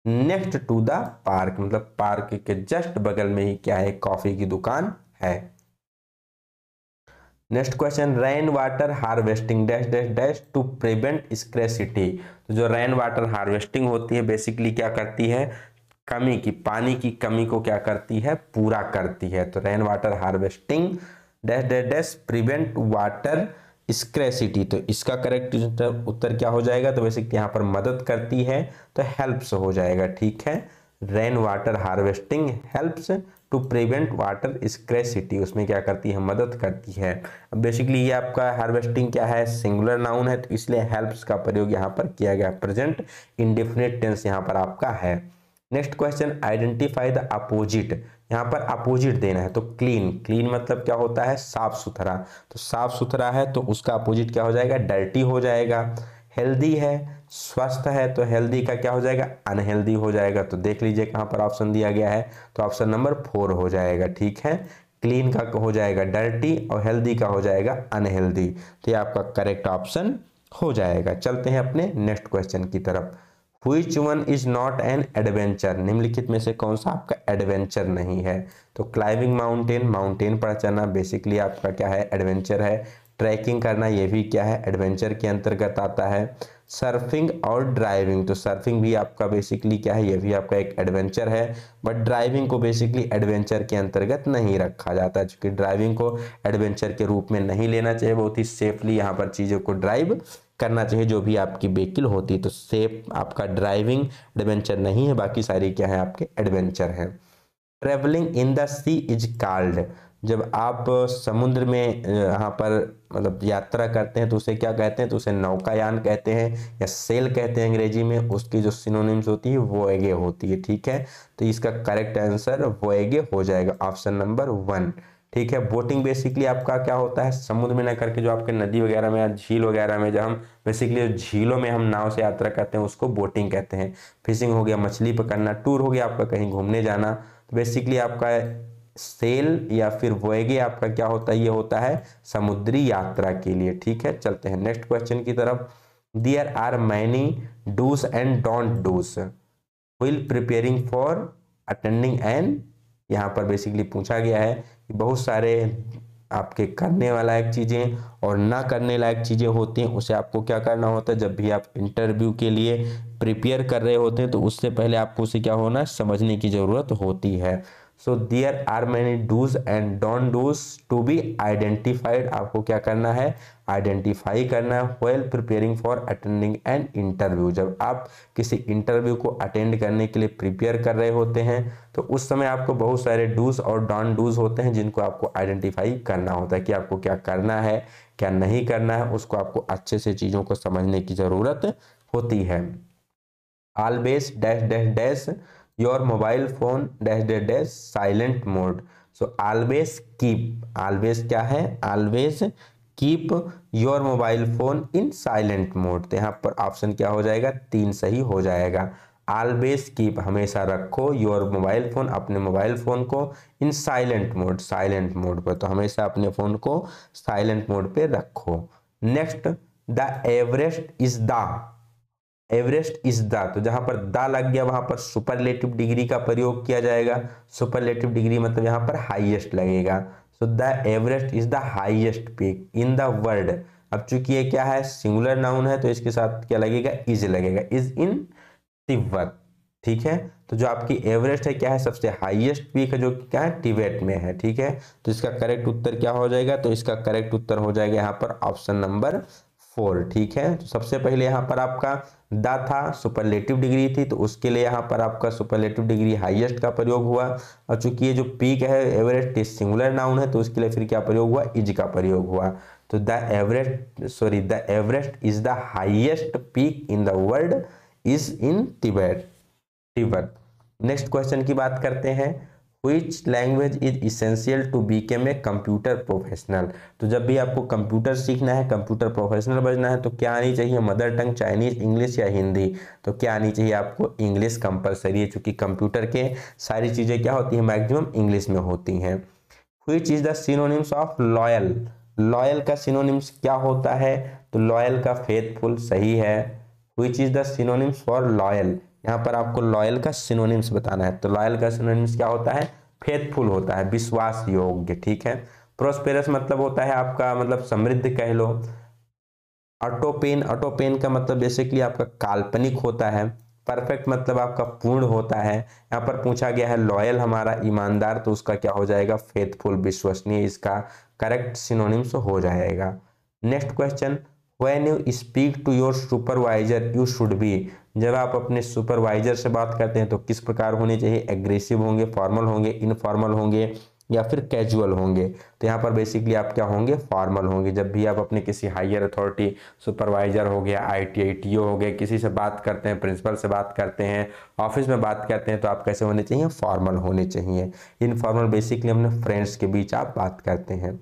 next to the park मतलब पार्क के जस्ट बगल में ही क्या है कॉफी की दुकान है next question rain water harvesting dash dash dash to prevent scarcity तो जो रेन वाटर हार्वेस्टिंग होती है बेसिकली क्या करती है कमी की पानी की कमी को क्या करती है पूरा करती है तो rain water harvesting dash dash dash prevent water scarcity तो इसका करेक्ट उत्तर क्या हो जाएगा तो बेसिकली यहाँ पर मदद करती है तो हेल्प्स हो जाएगा ठीक है rain water harvesting helps to prevent water scarcity उसमें क्या करती है मदद करती है अब बेसिकली ये आपका हार्वेस्टिंग क्या है सिंगुलर नाउन है तो इसलिए हेल्प्स का प्रयोग यहाँ पर किया गया प्रेजेंट इनडिफिनिट टेंस यहाँ पर आपका है next question identify the opposite यहाँ पर अपोजिट देना है तो क्लीन क्लीन मतलब क्या होता है साफ सुथरा तो साफ सुथरा है तो उसका अपोजिट क्या हो जाएगा डर्टी हो जाएगा हेल्दी है स्वस्थ है तो हेल्दी का क्या हो जाएगा अनहेल्दी हो जाएगा तो देख लीजिए कहाँ पर ऑप्शन दिया गया है तो ऑप्शन नंबर फोर हो जाएगा ठीक है क्लीन का हो जाएगा डर्टी और हेल्दी का हो जाएगा अनहेल्दी तो ये आपका करेक्ट ऑप्शन हो जाएगा चलते हैं अपने नेक्स्ट क्वेश्चन की तरफ which one is not an adventure निम्नलिखित में से कौन सा आपका एडवेंचर नहीं है तो क्लाइंबिंग माउंटेन माउंटेन पर चलना बेसिकली आपका क्या है एडवेंचर है ट्रैकिंग करना ये भी क्या है एडवेंचर के अंतर्गत आता है सर्फिंग और ड्राइविंग तो सर्फिंग भी आपका बेसिकली क्या है ये भी आपका एक एडवेंचर है बट ड्राइविंग को बेसिकली एडवेंचर के अंतर्गत नहीं रखा जाता क्योंकि ड्राइविंग को एडवेंचर के रूप में नहीं लेना चाहिए बहुत ही सेफली यहाँ पर चीज़ों को ड्राइव करना चाहिए जो भी आपकी व्हीकिल होती है तो सेफ आपका ड्राइविंग एडवेंचर नहीं है बाकी सारी क्या है आपके एडवेंचर हैं travelling in the sea is called जब आप समुद्र में यहाँ पर मतलब यात्रा करते हैं तो उसे क्या कहते हैं तो उसे नौकायान कहते हैं या सेल कहते हैं अंग्रेजी में उसकी जो सिनोनिम्स होती है वो एगे होती है ठीक है तो इसका करेक्ट आंसर वो एगे हो जाएगा ऑप्शन नंबर वन ठीक है बोटिंग बेसिकली आपका क्या होता है समुद्र में ना करके जो आपके नदी वगैरह में या झील वगैरह में जो हम बेसिकली झीलों में हम नाव से यात्रा करते हैं उसको बोटिंग कहते हैं फिशिंग हो गया मछली पकड़ना टूर हो गया आपका कहीं घूमने जाना तो बेसिकली आपका सेल या फिर वेगे आपका क्या होता है ये होता है समुद्री यात्रा के लिए ठीक है चलते हैं नेक्स्ट क्वेश्चन की तरफ there are many dos and don't dos will preparing for attending and यहाँ पर बेसिकली पूछा गया है कि बहुत सारे आपके करने लायक चीज़ें और ना करने लायक चीज़ें होती हैं उसे आपको क्या करना होता है जब भी आप इंटरव्यू के लिए प्रिपेयर कर रहे होते हैं तो उससे पहले आपको उसे क्या होना समझने की ज़रूरत होती है so there are many dos and don't dos to be identified आपको क्या करना है आइडेंटिफाई करना है well preparing for attending and interview जब आप किसी इंटरव्यू को अटेंड करने के लिए प्रिपेयर कर रहे होते हैं तो उस समय आपको बहुत सारे डूज और डॉन डूज होते हैं जिनको आपको आइडेंटिफाई करना होता है कि आपको क्या करना है क्या नहीं करना है उसको आपको अच्छे से चीज़ों को समझने की ज़रूरत होती है always dash dash dash your mobile phone dash day dash silent mode so always keep always क्या है always keep your mobile phone in silent mode तो यहाँ पर ऑप्शन क्या हो जाएगा तीन सही हो जाएगा ऑलवेज कीप हमेशा रखो योर मोबाइल फ़ोन अपने मोबाइल फ़ोन को in silent mode silent mode पर तो हमेशा अपने फ़ोन को साइलेंट मोड पे रखो next the Everest is the Everest is the तो जहां पर द लग गया वहां पर सुपरलेटिव डिग्री का प्रयोग किया जाएगा सुपरलेटिव डिग्री मतलब यहां पर हाईएस्ट लगेगा so the Everest is the highest peak in the world अब चूंकि ये क्या है सिंगुलर नाउन है तो इसके साथ क्या लगेगा इज लगेगा इज इन तिब्बत ठीक है तो जो आपकी एवरेस्ट है क्या है सबसे हाईएस्ट पीक है जो कि क्या है टिबेट में है ठीक है तो इसका करेक्ट उत्तर क्या हो जाएगा तो इसका करेक्ट उत्तर हो जाएगा यहाँ पर ऑप्शन नंबर फोर ठीक है तो सबसे पहले यहाँ पर आपका दा था सुपरलेटिव डिग्री थी तो उसके लिए यहाँ पर आपका सुपरलेटिव डिग्री हाईएस्ट का प्रयोग हुआ और चूंकि ये जो पीक है एवरेस्ट इज सिंगुलर नाउन है तो उसके लिए फिर क्या प्रयोग हुआ इज का प्रयोग हुआ तो the Everest sorry the Everest is the highest peak in the world is in Tibet Tibet next question की बात करते हैं which language is essential to become a computer professional तो जब भी आपको कंप्यूटर सीखना है कंप्यूटर प्रोफेशनल बनना है तो क्या आनी चाहिए मदर टंग चाइनीज इंग्लिश या हिंदी तो क्या आनी चाहिए आपको इंग्लिश कंपलसरी है चूंकि कंप्यूटर के सारी चीज़ें क्या होती हैं मैक्सिमम इंग्लिश में होती हैं which is synonyms of loyal loyal का सिनोनिम्स क्या होता है तो लॉयल का फेथफुल सही है which is the synonyms for loyal यहाँ पर आपको लॉयल का सिनोनिम्स बताना है तो लॉयल का सिनोनिम्स क्या होता है फेथफुल होता है विश्वास योग्य ठीक है प्रोस्पेरस मतलब होता है आपका मतलब समृद्ध कह लो ऑटोपेन ऑटोपेन का मतलब बेसिकली आपका काल्पनिक होता है परफेक्ट मतलब आपका पूर्ण होता है यहाँ पर पूछा गया है लॉयल हमारा ईमानदार तो उसका क्या हो जाएगा फेथफुल विश्वसनीय इसका करेक्ट सिनोनिम्स हो जाएगा next question when you speak to your supervisor you should be जब आप अपने सुपरवाइजर से बात करते हैं तो किस प्रकार होने चाहिए एग्रेसिव होंगे फॉर्मल होंगे इनफॉर्मल होंगे या फिर कैजुअल होंगे तो यहाँ पर बेसिकली आप क्या होंगे फॉर्मल होंगे जब भी आप अपने किसी हायर अथॉरिटी सुपरवाइजर हो गया I T I T O हो गया किसी से बात करते हैं प्रिंसिपल से बात करते हैं ऑफिस में बात करते हैं तो आप कैसे होने चाहिए फॉर्मल होने चाहिए इनफॉर्मल बेसिकली अपने फ्रेंड्स के बीच आप बात करते हैं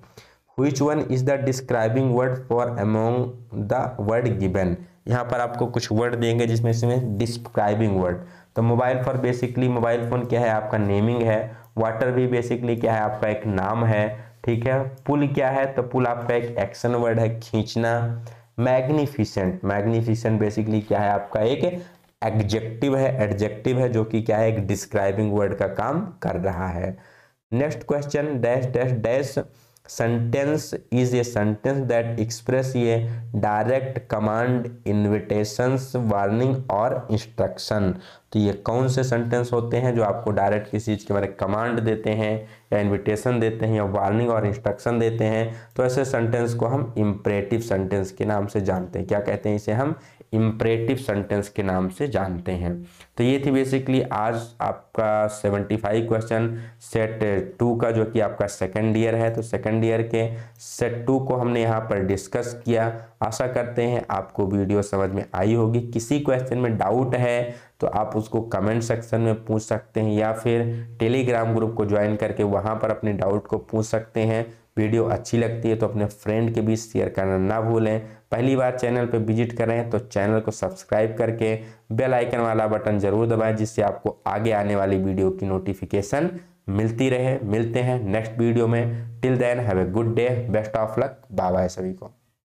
which one is the describing word for among the word given यहाँ पर आपको कुछ वर्ड देंगे जिसमें इसमें डिस्क्राइबिंग वर्ड तो mobile phone basically mobile phone क्या है आपका नेमिंग है वाटर भी बेसिकली क्या है आपका एक नाम है ठीक है पुल क्या है तो पुल आपका एक एक्शन वर्ड है खींचना मैग्निफिसेंट मैग्निफिसेंट बेसिकली क्या है आपका एक एडजेक्टिव है एडजेक्टिव है जो कि क्या है एक डिस्क्राइबिंग वर्ड का काम कर रहा है next question dash dash dash sentence is a sentence that express ये डायरेक्ट कमांड इन्विटेशंस वार्निंग और इंस्ट्रक्शन तो ये कौन से सेंटेंस होते हैं जो आपको डायरेक्ट किसी चीज़ के बारे कमांड देते हैं या इन्विटेशन देते हैं या वार्निंग और इंस्ट्रक्शन देते हैं तो ऐसे सेंटेंस को हम इम्परेटिव सेंटेंस के नाम से जानते हैं क्या कहते हैं इसे हम इम्परेटिव सेंटेंस के नाम से जानते हैं तो ये थी बेसिकली आज आपका 75 क्वेश्चन सेट टू का जो कि आपका सेकेंड ईयर है तो सेकेंड ईयर के सेट टू को हमने यहाँ पर डिस्कस किया आशा करते हैं आपको वीडियो समझ में आई होगी किसी क्वेश्चन में डाउट है तो आप उसको कमेंट सेक्शन में पूछ सकते हैं या फिर टेलीग्राम ग्रुप को ज्वाइन करके वहाँ पर अपने डाउट को पूछ सकते हैं वीडियो अच्छी लगती है तो अपने फ्रेंड के बीच शेयर करना ना भूलें पहली बार चैनल पर विजिट कर रहे हैं तो चैनल को सब्सक्राइब करके बेल आइकन वाला बटन जरूर दबाएं जिससे आपको आगे आने वाली वीडियो की नोटिफिकेशन मिलती रहे मिलते हैं नेक्स्ट वीडियो में till then have a good day best of luck bye bye सभी को